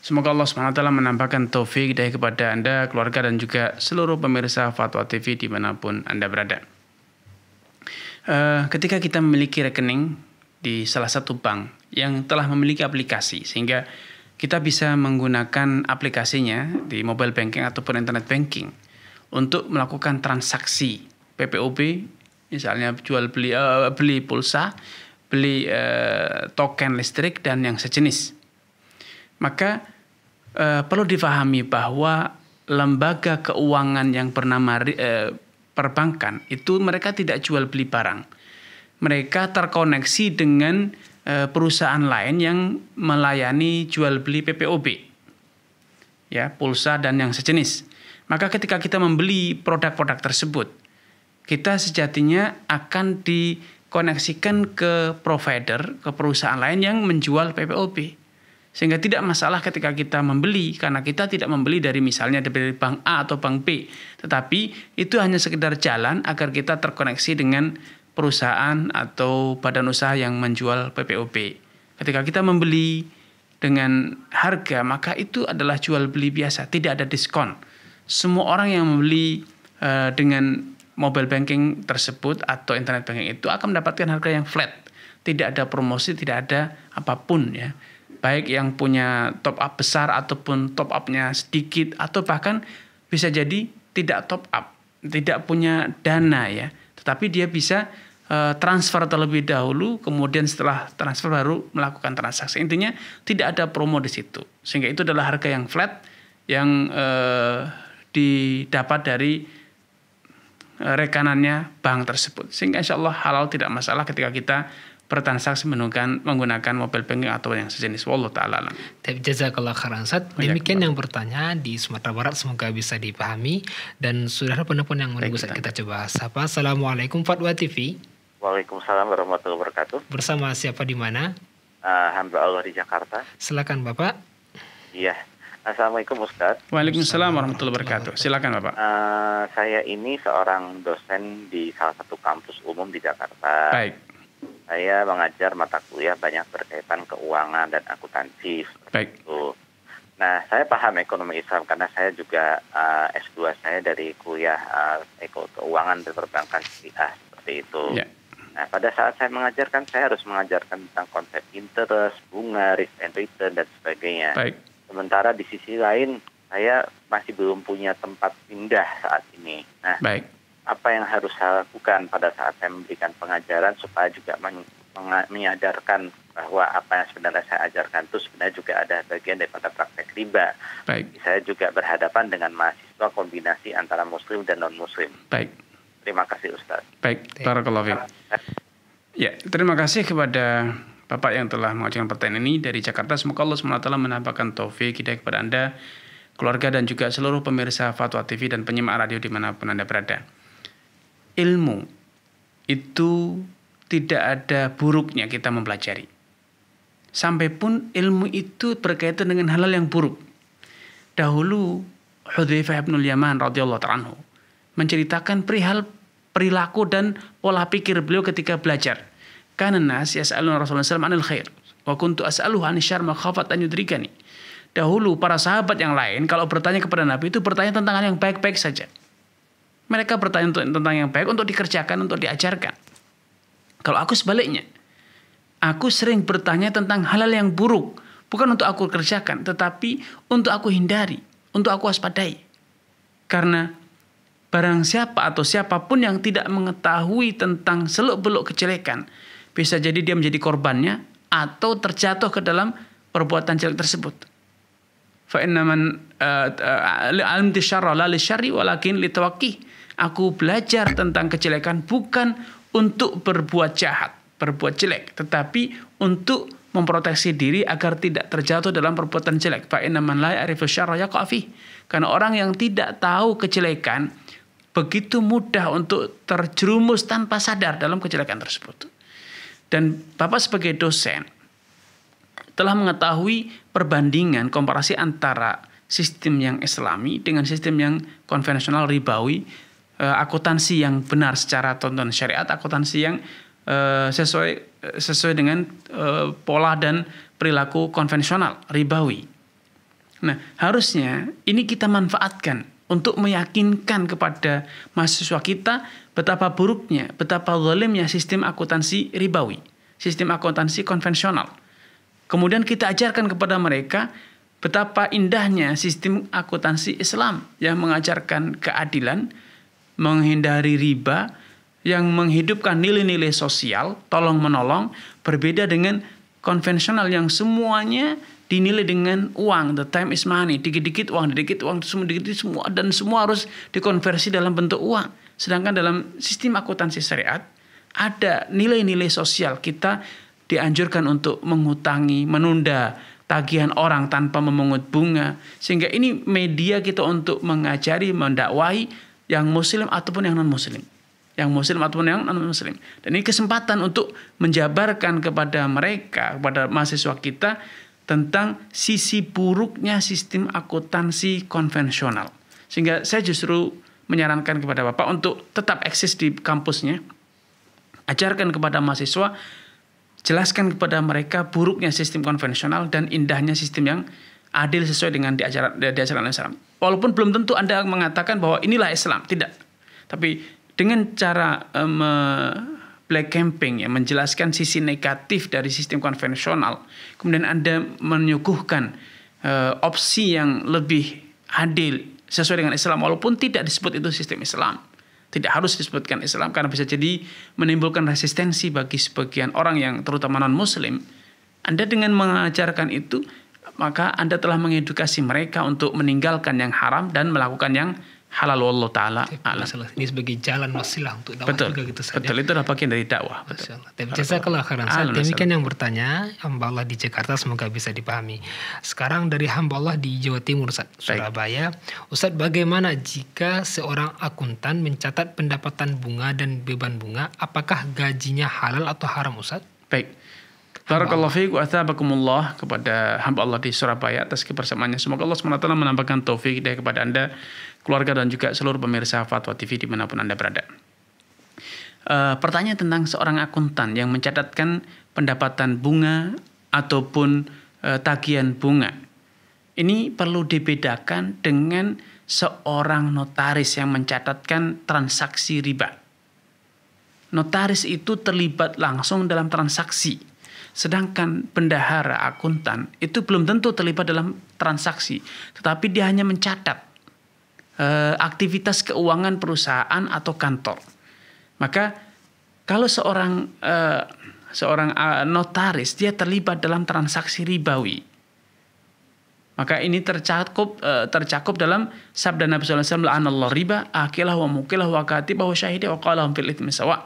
Semoga Allah SWT menambahkan taufik dari kepada Anda, keluarga, dan juga seluruh pemirsa Fatwa TV dimanapun Anda berada. Eh, ketika kita memiliki rekening di salah satu bank yang telah memiliki aplikasi, sehingga kita bisa menggunakan aplikasinya di mobile banking ataupun internet banking untuk melakukan transaksi PPOB, misalnya jual beli eh, beli pulsa, beli eh, token listrik dan yang sejenis. Maka e, perlu difahami bahwa lembaga keuangan yang bernama e, eh, perbankan itu mereka tidak jual beli barang. Mereka terkoneksi dengan e, perusahaan lain yang melayani jual beli PPOB. Ya, pulsa dan yang sejenis. Maka ketika kita membeli produk-produk tersebut, kita sejatinya akan dikoneksikan ke provider, ke perusahaan lain yang menjual PPOB. Sehingga tidak masalah ketika kita membeli karena kita tidak membeli dari misalnya dari bank A atau bank B, tetapi itu hanya sekedar jalan agar kita terkoneksi dengan perusahaan atau badan usaha yang menjual PPOP. Ketika kita membeli dengan harga, maka itu adalah jual beli biasa, tidak ada diskon. Semua orang yang membeli uh, dengan mobile banking tersebut atau internet banking itu akan mendapatkan harga yang flat. Tidak ada promosi, tidak ada apapun ya baik yang punya top up besar ataupun top upnya sedikit atau bahkan bisa jadi tidak top up, tidak punya dana ya, tetapi dia bisa uh, transfer terlebih dahulu, kemudian setelah transfer baru melakukan transaksi. Intinya tidak ada promo di situ, sehingga itu adalah harga yang flat yang uh, didapat dari eh, rekanannya bank tersebut. Sehingga insya Allah halal tidak masalah ketika kita bertransaksi menggunakan, menggunakan mobile banking atau yang sejenis. Wallah ta'ala alam. Jazakallah khairan Ustaz. Oh, iya, Demikian yang bertanya di Sumatera Barat semoga bisa dipahami dan saudara pun yang menunggu saat kita coba sapa. Assalamualaikum Fatwa TV. Waalaikumsalam warahmatullahi wabarakatuh. Bersama siapa di mana? Ah, hamba Allah di Jakarta. Silakan Bapak. Iya. Assalamualaikum Ustaz. Waalaikumsalam warahmatullahi wabarakatuh. Silakan Bapak. Uh, saya ini seorang dosen di salah satu kampus umum di Jakarta. Baik. Saya mengajar mata kuliah banyak berkaitan keuangan dan akuntansi. Baik. Itu. Nah, saya paham ekonomi Islam karena saya juga uh, eh, S2 saya dari kuliah uh, eko keuangan dan perbankan syariah seperti itu. Yeah. Nah, pada saat saya mengajarkan, saya harus mengajarkan tentang konsep interest, bunga, risk and return, dan sebagainya. Baik. Sementara di sisi lain, saya masih belum punya tempat pindah saat ini. Nah, Baik apa yang harus saya lakukan pada saat saya memberikan pengajaran supaya juga menyadarkan bahwa apa yang sebenarnya saya ajarkan itu sebenarnya juga ada bagian daripada praktek riba. Baik. Saya juga berhadapan dengan mahasiswa kombinasi antara muslim dan non muslim. Baik. Terima kasih Ustaz. Baik, barakallahu Ya, terima kasih kepada Bapak yang telah mengajukan pertanyaan ini dari Jakarta. Semoga Allah SWT menambahkan taufik Kita kepada Anda, keluarga dan juga seluruh pemirsa Fatwa TV dan penyimak radio dimanapun Anda berada ilmu itu tidak ada buruknya kita mempelajari. Sampai pun ilmu itu berkaitan dengan halal yang buruk. Dahulu Hudzaifah bin Yaman radhiyallahu anhu menceritakan perihal perilaku dan pola pikir beliau ketika belajar. Karena nas yas'alun Rasulullah SAW anil khair. Wa kuntu as'aluhu anil syar makhafat an yudrikani. Dahulu para sahabat yang lain kalau bertanya kepada Nabi itu bertanya tentang hal yang baik-baik saja. Mereka bertanya tentang yang baik untuk dikerjakan, untuk diajarkan. Kalau aku sebaliknya, aku sering bertanya tentang halal yang buruk, bukan untuk aku kerjakan, tetapi untuk aku hindari, untuk aku waspadai. Karena barang siapa atau siapapun yang tidak mengetahui tentang seluk-beluk kejelekan, bisa jadi dia menjadi korbannya atau terjatuh ke dalam perbuatan jelek tersebut. فإن من alim disyarra la lisyari walakin Aku belajar tentang kejelekan bukan untuk berbuat jahat, berbuat jelek, tetapi untuk memproteksi diri agar tidak terjatuh dalam perbuatan jelek. Fa inna man la ya'rifu Karena orang yang tidak tahu kejelekan begitu mudah untuk terjerumus tanpa sadar dalam kejelekan tersebut. Dan Bapak sebagai dosen, telah mengetahui perbandingan komparasi antara sistem yang islami dengan sistem yang konvensional ribawi eh, akuntansi yang benar secara tonton syariat akuntansi yang uh, sesuai eh, sesuai dengan uh, pola dan perilaku konvensional ribawi. Nah, harusnya ini kita manfaatkan untuk meyakinkan kepada mahasiswa kita betapa buruknya, betapa zalimnya sistem akuntansi ribawi, sistem akuntansi konvensional. Kemudian kita ajarkan kepada mereka betapa indahnya sistem akuntansi Islam yang mengajarkan keadilan, menghindari riba, yang menghidupkan nilai-nilai sosial, tolong-menolong, berbeda dengan konvensional yang semuanya dinilai dengan uang the time is money dikit-dikit uang dikit dikit uang semua dikit semua dan semua harus dikonversi dalam bentuk uang sedangkan dalam sistem akuntansi syariat ada nilai-nilai sosial kita dianjurkan untuk menghutangi, menunda tagihan orang tanpa memungut bunga. Sehingga ini media kita untuk mengajari, mendakwahi yang muslim ataupun yang non-muslim. Yang muslim ataupun yang non-muslim. Dan ini kesempatan untuk menjabarkan kepada mereka, kepada mahasiswa kita, tentang sisi buruknya sistem akuntansi konvensional. Sehingga saya justru menyarankan kepada Bapak untuk tetap eksis di kampusnya. Ajarkan kepada mahasiswa Jelaskan kepada mereka buruknya sistem konvensional dan indahnya sistem yang adil sesuai dengan diajaran diajaran Islam. Walaupun belum tentu Anda mengatakan bahwa inilah Islam, tidak. Tapi dengan cara um, black camping ya menjelaskan sisi negatif dari sistem konvensional, kemudian Anda menyuguhkan uh, opsi yang lebih adil sesuai dengan Islam walaupun tidak disebut itu sistem Islam tidak harus disebutkan Islam karena bisa jadi menimbulkan resistensi bagi sebagian orang yang terutama non-muslim. Anda dengan mengajarkan itu, maka Anda telah mengedukasi mereka untuk meninggalkan yang haram dan melakukan yang halal Allah taala Ini sebagai jalan wasilah untuk dakwah betul, juga gitu saja. Betul, ya. itu adalah bagian dari dakwah. Betul. Jazakallah khairan. Saya demikian yang bertanya, hamba Allah di Jakarta semoga bisa dipahami. Sekarang dari hamba Allah di Jawa Timur Ustaz, Surabaya. Ustaz, bagaimana jika seorang akuntan mencatat pendapatan bunga dan beban bunga, apakah gajinya halal atau haram Ustaz? Baik. Barakallahu fiik wa athabakumullah kepada hamba Allah di Surabaya atas kebersamaannya. Semoga Allah SWT menambahkan taufik kepada Anda keluarga dan juga seluruh pemirsa Fatwa TV dimanapun Anda berada. E, pertanyaan tentang seorang akuntan yang mencatatkan pendapatan bunga ataupun e, tagihan bunga. Ini perlu dibedakan dengan seorang notaris yang mencatatkan transaksi riba. Notaris itu terlibat langsung dalam transaksi, sedangkan bendahara akuntan itu belum tentu terlibat dalam transaksi, tetapi dia hanya mencatat. Eh, aktivitas keuangan perusahaan atau kantor. Maka kalau seorang eh, seorang eh, notaris dia terlibat dalam transaksi ribawi, maka ini tercakup tercakup dalam sabda Nabi sallallahu alaihi wasallam riba akilah wa mukilah wa wa syahidi wa qalahum fil ithmi sawa.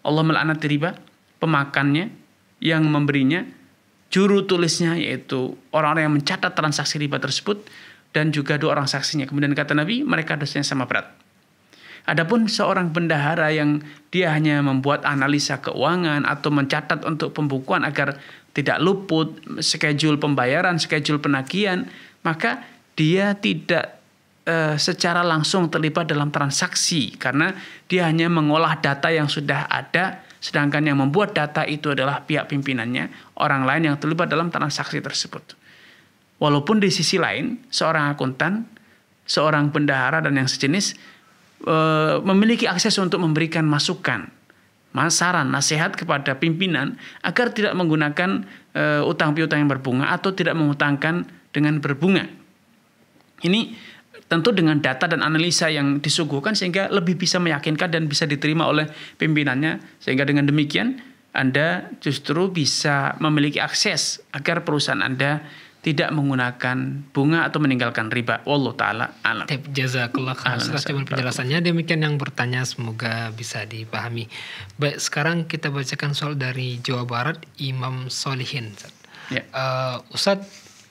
Allah melaknat riba, pemakannya, yang memberinya, juru tulisnya yaitu orang-orang yang mencatat transaksi riba tersebut dan juga dua orang saksinya. Kemudian kata Nabi, mereka dosanya sama berat. Adapun seorang bendahara yang dia hanya membuat analisa keuangan atau mencatat untuk pembukuan agar tidak luput schedule pembayaran, schedule penagihan, maka dia tidak eh, secara langsung terlibat dalam transaksi karena dia hanya mengolah data yang sudah ada sedangkan yang membuat data itu adalah pihak pimpinannya, orang lain yang terlibat dalam transaksi tersebut. Walaupun di sisi lain, seorang akuntan, seorang pendahara dan yang sejenis eh, memiliki akses untuk memberikan masukan, saran, nasihat kepada pimpinan agar tidak menggunakan eh, utang piutang yang berbunga atau tidak mengutangkan dengan berbunga. Ini tentu dengan data dan analisa yang disuguhkan sehingga lebih bisa meyakinkan dan bisa diterima oleh pimpinannya sehingga dengan demikian Anda justru bisa memiliki akses agar perusahaan Anda tidak menggunakan bunga atau meninggalkan riba. Wallah taala alam. Tep, jazakallah khairan penjelasannya. Demikian yang bertanya semoga bisa dipahami. Baik, sekarang kita bacakan soal dari Jawa Barat Imam Solihin. Ya. Uh, Ustaz,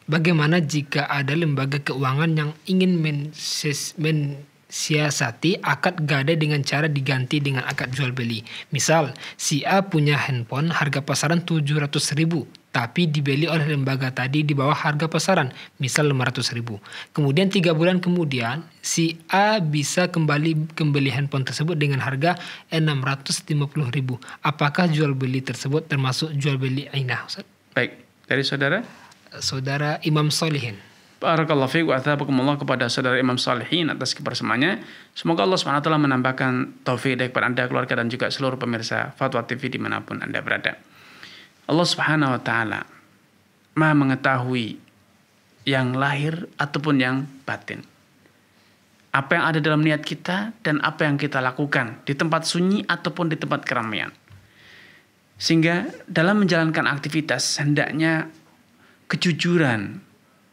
bagaimana jika ada lembaga keuangan yang ingin mensis, men siasati akad gade dengan cara diganti dengan akad jual beli. Misal, si A punya handphone harga pasaran 700 ribu, tapi dibeli oleh lembaga tadi di bawah harga pasaran, misal 500 ribu. Kemudian tiga bulan kemudian, si A bisa kembali kembali handphone tersebut dengan harga 650 ribu. Apakah jual beli tersebut termasuk jual beli ainah, Ustaz? Baik, dari saudara? Saudara Imam Solihin. Barakallahu fiik wa athabakumullah kepada saudara Imam Salihin atas kebersamanya. Semoga Allah SWT menambahkan taufik kepada Anda, keluarga dan juga seluruh pemirsa Fatwa TV dimanapun Anda berada. Allah Subhanahu wa taala Maha mengetahui yang lahir ataupun yang batin. Apa yang ada dalam niat kita dan apa yang kita lakukan di tempat sunyi ataupun di tempat keramaian. Sehingga dalam menjalankan aktivitas hendaknya kejujuran,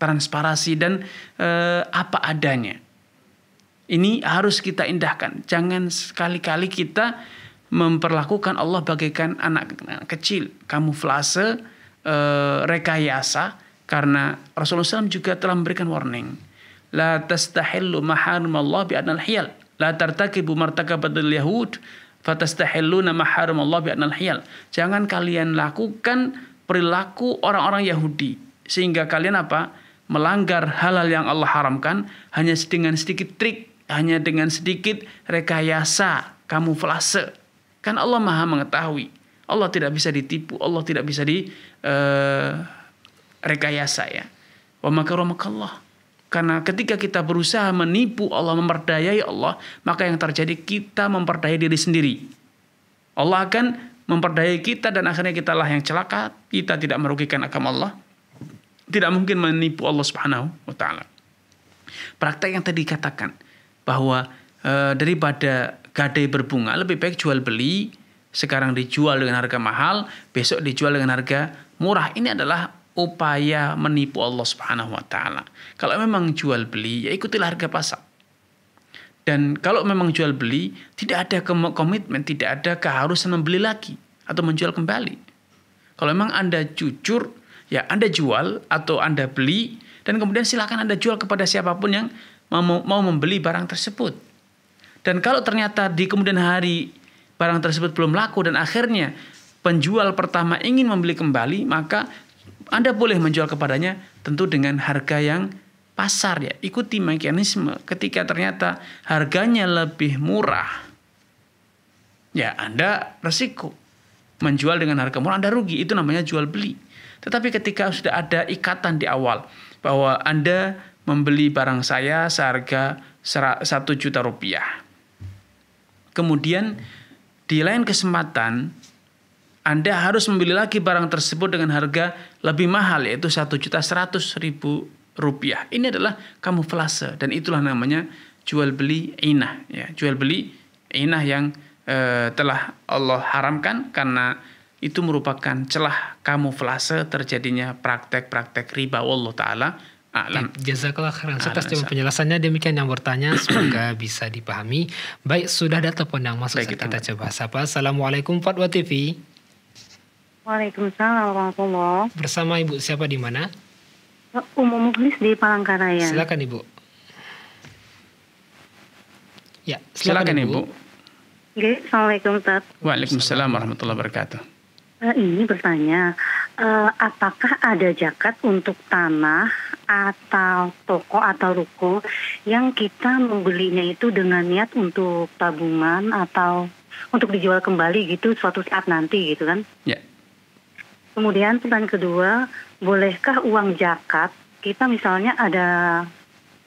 transparasi dan e, apa adanya. Ini harus kita indahkan. Jangan sekali-kali kita memperlakukan Allah bagaikan anak kecil, kamuflase, e, eh, rekayasa karena Rasulullah SAW juga telah memberikan warning. La tastahillu maharim Allah bi'adnal hiyal. La tartakibu martakabadil yahud fatastahilluna maharim Allah bi'adnal hiyal. Jangan kalian lakukan perilaku orang-orang Yahudi sehingga kalian apa? melanggar halal yang Allah haramkan hanya dengan sedikit trik, hanya dengan sedikit rekayasa, kamuflase kan Allah maha mengetahui. Allah tidak bisa ditipu. Allah tidak bisa di uh, ya. Wa makaromakallah. Karena ketika kita berusaha menipu Allah, memperdayai Allah, maka yang terjadi kita memperdaya diri sendiri. Allah akan memperdayai kita dan akhirnya kita lah yang celaka. Kita tidak merugikan agama Allah. Tidak mungkin menipu Allah Subhanahu wa taala. Praktek yang tadi dikatakan bahwa e, daripada gadai berbunga lebih baik jual beli sekarang dijual dengan harga mahal besok dijual dengan harga murah ini adalah upaya menipu Allah Subhanahu wa taala. Kalau memang jual beli, ya ikutilah harga pasar. Dan kalau memang jual beli, tidak ada komitmen, tidak ada keharusan membeli lagi atau menjual kembali. Kalau memang Anda jujur, ya Anda jual atau Anda beli dan kemudian silakan Anda jual kepada siapapun yang mau, mau membeli barang tersebut. Dan kalau ternyata di kemudian hari barang tersebut belum laku dan akhirnya penjual pertama ingin membeli kembali, maka Anda boleh menjual kepadanya tentu dengan harga yang pasar ya. Ikuti mekanisme ketika ternyata harganya lebih murah. Ya, Anda resiko menjual dengan harga murah Anda rugi, itu namanya jual beli. Tetapi ketika sudah ada ikatan di awal bahwa Anda membeli barang saya seharga 1 juta rupiah Kemudian di lain kesempatan Anda harus membeli lagi barang tersebut dengan harga lebih mahal yaitu satu juta seratus ribu rupiah. Ini adalah kamuflase dan itulah namanya jual beli inah ya jual beli inah yang e, telah Allah haramkan karena itu merupakan celah kamuflase terjadinya praktek-praktek riba Allah Ta'ala alam. Ya, jazakallah khairan Saya atas jawaban penjelasannya demikian yang bertanya semoga bisa dipahami. Baik sudah ada telepon yang masuk Baik, kita coba sapa. Assalamualaikum Fatwa TV. Waalaikumsalam warahmatullahi Bersama Ibu siapa di mana? Umum Muklis di Palangkaraya. Silakan Ibu. Ya, silakan, silakan Ibu. Ibu. Assalamualaikum Ustaz. Waalaikumsalam warahmatullahi wabarakatuh. Uh, ini bertanya, uh, apakah ada jakat untuk tanah atau toko atau ruko yang kita membelinya itu dengan niat untuk tabungan atau untuk dijual kembali gitu suatu saat nanti gitu kan? Ya. Kemudian pertanyaan kedua, bolehkah uang jakat kita misalnya ada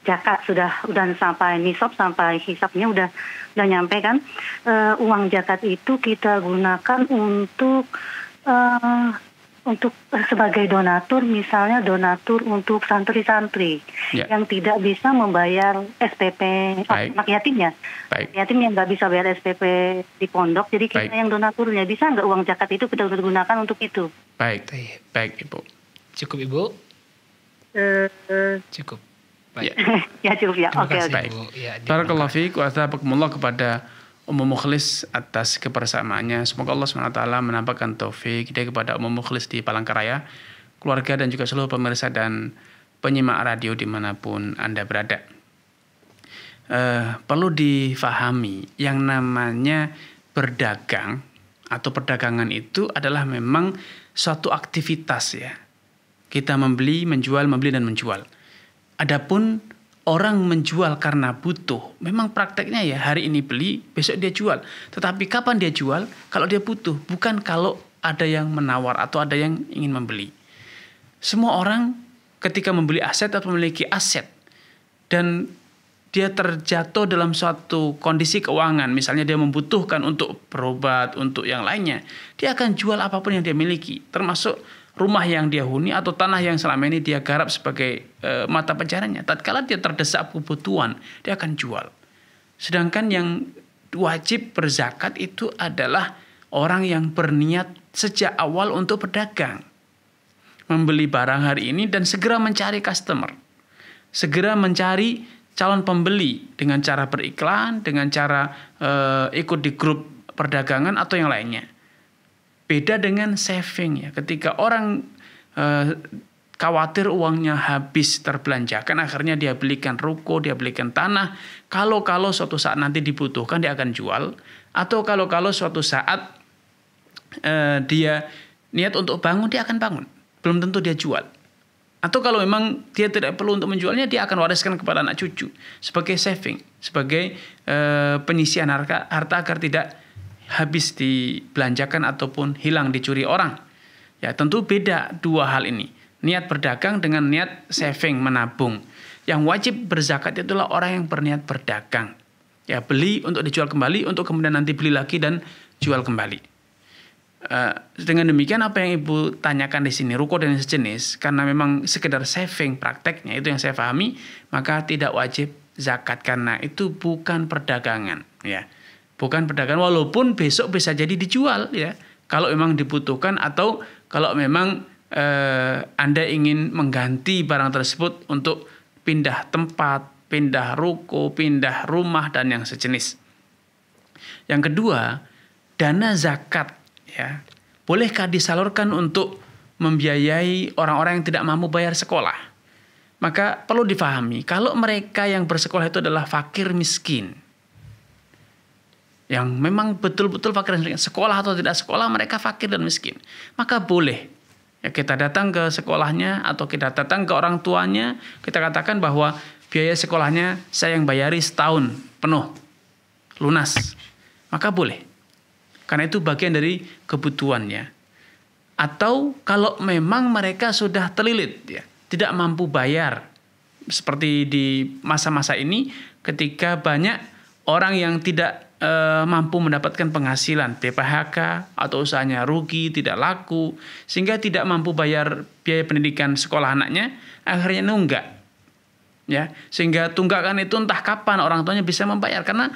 jakat sudah udah sampai nisab sampai hisapnya udah udah nyampe kan uh, uang jakat itu kita gunakan untuk uh, untuk eh, sebagai donatur misalnya donatur untuk santri-santri yeah. yang tidak bisa membayar SPP oh, anak yatimnya Baik. yatim yang nggak bisa bayar SPP di pondok jadi kita Baik. yang donaturnya bisa nggak uang zakat itu kita gunakan untuk itu Baik, baik ibu. Cukup ibu. Uh, cukup. Ya. Baik. ya cukup ya. Oke. Okay, okay. Baik. Ya, Barakallahu fiik wa kepada Umum Mukhlis atas kebersamaannya. Semoga Allah SWT menampakkan taufik dia kepada Umum Mukhlis di Palangkaraya, keluarga dan juga seluruh pemirsa dan penyimak radio dimanapun Anda berada. Uh, perlu difahami yang namanya berdagang atau perdagangan itu adalah memang suatu aktivitas ya. Kita membeli, menjual, membeli dan menjual. Adapun orang menjual karena butuh, memang prakteknya ya hari ini beli, besok dia jual. Tetapi kapan dia jual? Kalau dia butuh, bukan kalau ada yang menawar atau ada yang ingin membeli. Semua orang ketika membeli aset atau memiliki aset dan dia terjatuh dalam suatu kondisi keuangan, misalnya dia membutuhkan untuk berobat, untuk yang lainnya, dia akan jual apapun yang dia miliki, termasuk rumah yang dia huni atau tanah yang selama ini dia garap sebagai e, mata pencariannya. Tatkala dia terdesak kebutuhan, dia akan jual. Sedangkan yang wajib berzakat itu adalah orang yang berniat sejak awal untuk berdagang. Membeli barang hari ini dan segera mencari customer. Segera mencari calon pembeli dengan cara beriklan, dengan cara e, ikut di grup perdagangan atau yang lainnya. Beda dengan saving ya. Ketika orang uh, khawatir uangnya habis terbelanjakan, akhirnya dia belikan ruko, dia belikan tanah. Kalau-kalau suatu saat nanti dibutuhkan dia akan jual atau kalau-kalau suatu saat uh, dia niat untuk bangun dia akan bangun. Belum tentu dia jual. Atau kalau memang dia tidak perlu untuk menjualnya, dia akan wariskan kepada anak cucu sebagai saving, sebagai uh, penyisian harta, harta agar tidak habis dibelanjakan ataupun hilang dicuri orang. Ya, tentu beda dua hal ini. Niat berdagang dengan niat saving, menabung. Yang wajib berzakat itulah orang yang berniat berdagang. Ya, beli untuk dijual kembali, untuk kemudian nanti beli lagi dan jual kembali. Uh, dengan demikian apa yang ibu tanyakan di sini ruko dan sejenis karena memang sekedar saving prakteknya itu yang saya pahami maka tidak wajib zakat karena itu bukan perdagangan ya bukan pedagang walaupun besok bisa jadi dijual ya kalau memang dibutuhkan atau kalau memang eh, Anda ingin mengganti barang tersebut untuk pindah tempat, pindah ruko, pindah rumah dan yang sejenis. Yang kedua, dana zakat ya. Bolehkah disalurkan untuk membiayai orang-orang yang tidak mampu bayar sekolah? Maka perlu difahami, kalau mereka yang bersekolah itu adalah fakir miskin, yang memang betul-betul fakir dan miskin, sekolah atau tidak sekolah mereka fakir dan miskin, maka boleh ya kita datang ke sekolahnya atau kita datang ke orang tuanya, kita katakan bahwa biaya sekolahnya saya yang bayari setahun penuh, lunas, maka boleh. Karena itu bagian dari kebutuhannya. Atau kalau memang mereka sudah terlilit, ya, tidak mampu bayar, seperti di masa-masa ini ketika banyak orang yang tidak e, mampu mendapatkan penghasilan PPHK atau usahanya rugi, tidak laku, sehingga tidak mampu bayar biaya pendidikan sekolah anaknya, akhirnya nunggak. Ya, sehingga tunggakan itu entah kapan orang tuanya bisa membayar karena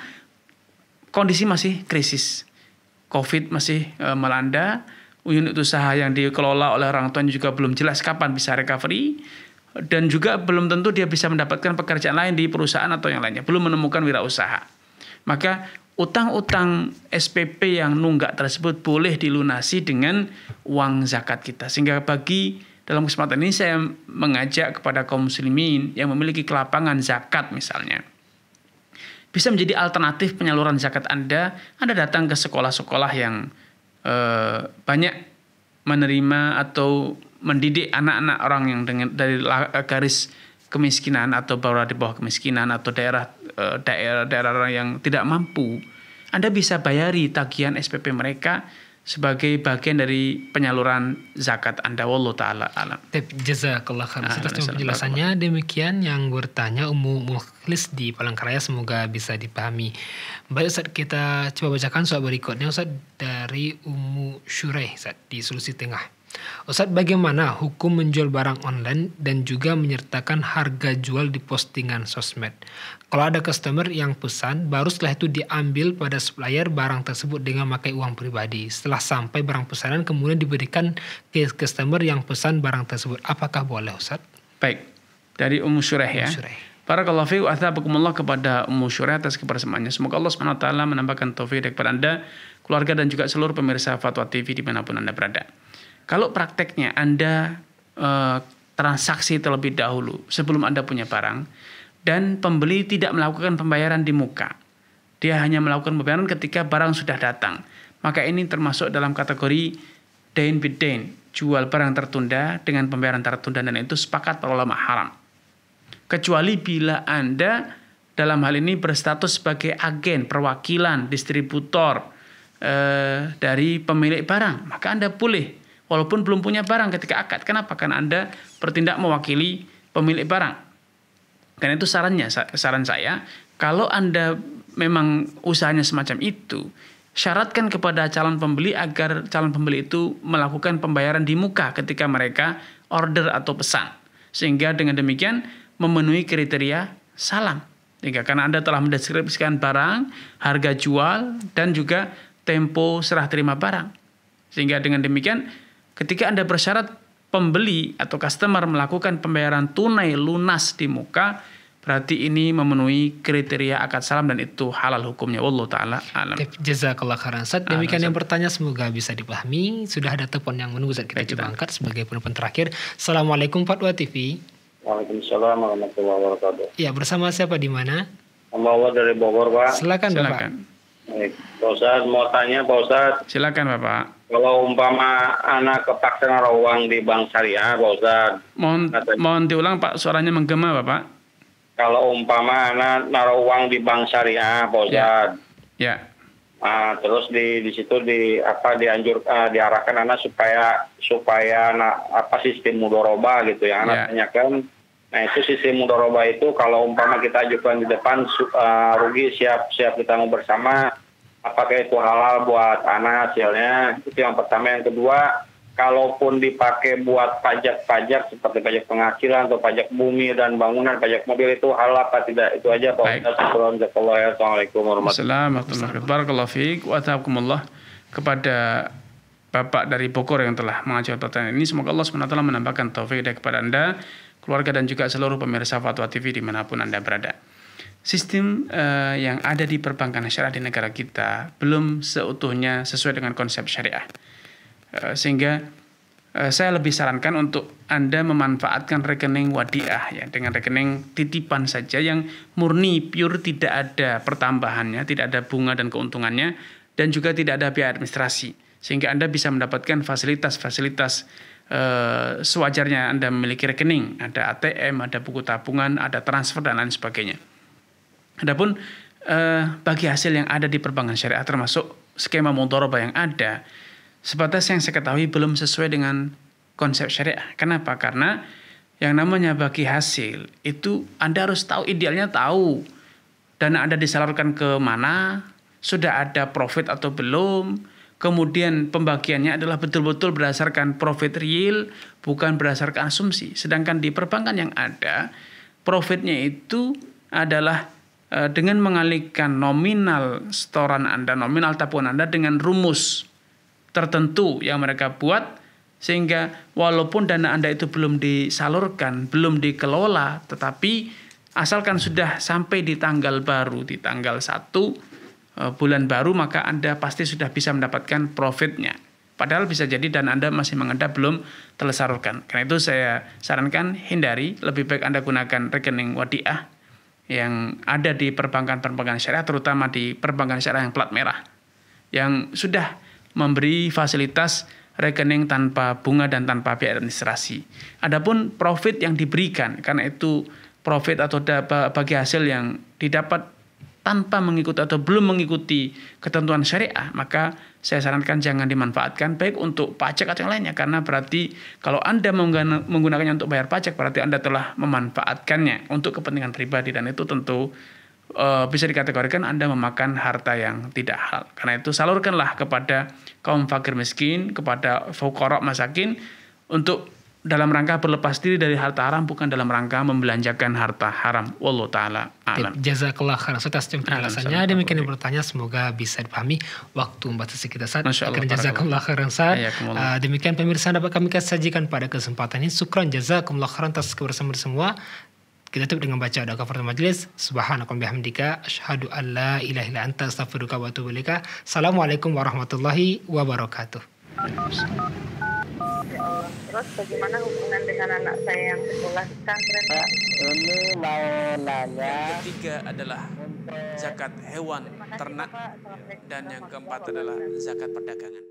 kondisi masih krisis. Covid masih e, melanda, unit usaha yang dikelola oleh orang tuanya juga belum jelas kapan bisa recovery dan juga belum tentu dia bisa mendapatkan pekerjaan lain di perusahaan atau yang lainnya, belum menemukan wirausaha. Maka utang-utang SPP yang nunggak tersebut boleh dilunasi dengan uang zakat kita. Sehingga bagi dalam kesempatan ini saya mengajak kepada kaum muslimin yang memiliki kelapangan zakat misalnya. Bisa menjadi alternatif penyaluran zakat Anda, Anda datang ke sekolah-sekolah yang eh, banyak menerima atau mendidik anak-anak orang yang dengan dari garis kemiskinan atau berada di bawah kemiskinan atau daerah eh, daerah-daerah yang tidak mampu anda bisa bayari tagihan SPP mereka sebagai bagian dari penyaluran zakat Anda wallahu taala alam. Jazakallah khairan atas ah, penjelasannya. Demikian yang bertanya Ummu Mukhlis di Palangkaraya semoga bisa dipahami. Baik Ustaz, kita coba bacakan soal berikutnya Ustaz dari Ummu Syureh di Sulawesi Tengah. Ustadz bagaimana hukum menjual barang online dan juga menyertakan harga jual di postingan sosmed? Kalau ada customer yang pesan, baru setelah itu diambil pada supplier barang tersebut dengan memakai uang pribadi. Setelah sampai barang pesanan kemudian diberikan ke customer yang pesan barang tersebut. Apakah boleh Ustadz? Baik, dari Ummu Sureh ya. Sureh. Barakallahu fiu wa athabakumullah kepada Ummu Syurah atas kebersamaannya. Semoga Allah swt menambahkan taufik kepada Anda, keluarga dan juga seluruh pemirsa Fatwa TV dimanapun Anda berada. Kalau prakteknya Anda eh, transaksi terlebih dahulu sebelum Anda punya barang dan pembeli tidak melakukan pembayaran di muka. Dia hanya melakukan pembayaran ketika barang sudah datang. Maka ini termasuk dalam kategori dain dain, jual barang tertunda dengan pembayaran tertunda dan itu sepakat para ulama haram. Kecuali bila Anda dalam hal ini berstatus sebagai agen, perwakilan, distributor, eh, dari pemilik barang, maka Anda boleh walaupun belum punya barang ketika akad. Kenapa? Karena Anda bertindak mewakili pemilik barang. Karena itu sarannya, saran saya, kalau Anda memang usahanya semacam itu, syaratkan kepada calon pembeli agar calon pembeli itu melakukan pembayaran di muka ketika mereka order atau pesan. Sehingga dengan demikian memenuhi kriteria salam. Jika karena Anda telah mendeskripsikan barang, harga jual, dan juga tempo serah terima barang. Sehingga dengan demikian Ketika Anda bersyarat pembeli atau customer melakukan pembayaran tunai lunas di muka, berarti ini memenuhi kriteria akad salam dan itu halal hukumnya Allah taala alam. Jazakallah khairan Sat, Demikian yang bertanya semoga bisa dipahami. Sudah ada telepon yang menunggu saat kita coba angkat sebagai penonton terakhir. Assalamualaikum Fatwa TV. Waalaikumsalam warahmatullahi wabarakatuh. Ya, bersama siapa di mana? Pembawa dari Bogor, Pak. Silakan, Silakan. Bapak. Baik, Pak Ustaz mau tanya Pak Ustaz. Silakan, Bapak. Kalau umpama anak kepaksa ngerawang di bank syariah, Pak Ustaz. Mohon, katanya. mohon diulang Pak, suaranya menggema Bapak. Kalau umpama anak naruh uang di bank syariah, Pak Ustaz. Ya. ya. Nah, terus di di situ di apa dianjur uh, diarahkan anak supaya supaya anak apa sistem mudoroba gitu ya anak yeah. tanyakan Nah itu sistem mudoroba itu kalau umpama kita ajukan di depan uh, rugi siap siap kita mau bersama apakah itu halal buat anak hasilnya itu yang pertama yang kedua kalaupun dipakai buat pajak-pajak seperti pajak penghasilan atau pajak bumi dan bangunan pajak mobil itu halal apa tidak itu aja Pak Assalamualaikum warahmatullahi wabarakatuh Barakallahu fiik kepada Bapak dari Bogor yang telah mengajukan pertanyaan ini semoga Allah SWT menambahkan taufik kepada Anda keluarga dan juga seluruh pemirsa Fatwa TV dimanapun Anda berada sistem uh, yang ada di perbankan syariah di negara kita belum seutuhnya sesuai dengan konsep syariah. Uh, sehingga uh, saya lebih sarankan untuk Anda memanfaatkan rekening wadiah ya dengan rekening titipan saja yang murni pure tidak ada pertambahannya, tidak ada bunga dan keuntungannya dan juga tidak ada biaya administrasi. Sehingga Anda bisa mendapatkan fasilitas-fasilitas uh, sewajarnya Anda memiliki rekening, ada ATM, ada buku tabungan, ada transfer dan lain sebagainya. Adapun eh, bagi hasil yang ada di perbankan syariah termasuk skema mudharabah yang ada, sebatas yang saya ketahui belum sesuai dengan konsep syariah. Kenapa? Karena yang namanya bagi hasil itu Anda harus tahu idealnya tahu dana Anda disalurkan ke mana, sudah ada profit atau belum, kemudian pembagiannya adalah betul-betul berdasarkan profit real, bukan berdasarkan asumsi. Sedangkan di perbankan yang ada, profitnya itu adalah Eh, dengan mengalihkan nominal setoran Anda, nominal tabungan Anda dengan rumus tertentu yang mereka buat sehingga walaupun dana Anda itu belum disalurkan, belum dikelola, tetapi asalkan sudah sampai di tanggal baru, di tanggal 1 eh, bulan baru maka Anda pasti sudah bisa mendapatkan profitnya. Padahal bisa jadi dan Anda masih mengendap belum tersalurkan. Karena itu saya sarankan hindari, lebih baik Anda gunakan rekening wadiah yang ada di perbankan-perbankan syariah, terutama di perbankan syariah yang plat merah, yang sudah memberi fasilitas rekening tanpa bunga dan tanpa biaya administrasi. Adapun profit yang diberikan, karena itu profit atau bagi hasil yang didapat tanpa mengikuti atau belum mengikuti ketentuan syariah, maka saya sarankan jangan dimanfaatkan baik untuk pajak atau yang lainnya karena berarti kalau Anda menggunakannya untuk bayar pajak berarti Anda telah memanfaatkannya untuk kepentingan pribadi dan itu tentu e, bisa dikategorikan Anda memakan harta yang tidak halal. Karena itu salurkanlah kepada kaum fakir miskin, kepada fakir masakin untuk dalam rangka berlepas diri dari harta haram bukan dalam rangka membelanjakan harta haram. Wallahu taala alam. Jazakallah khairan atas penjelasannya. Demikian yang bertanya semoga bisa dipahami waktu membatasi kita saat. Akan jazakallah khairan saat. Ah, demikian pemirsa dapat kami sajikan pada kesempatan ini. Syukran jazakumullah khairan atas kebersamaan semua. Kita tutup dengan baca doa kafaratul majelis. Subhanakum bihamdika asyhadu an la ilaha illa anta astaghfiruka wa atubu ilaika. Assalamualaikum warahmatullahi wabarakatuh. Waalaikumsalam. Terus bagaimana hubungan dengan anak saya yang sekolah di pesantren Ini mau Yang ketiga adalah zakat hewan, ternak, dan yang keempat adalah zakat perdagangan.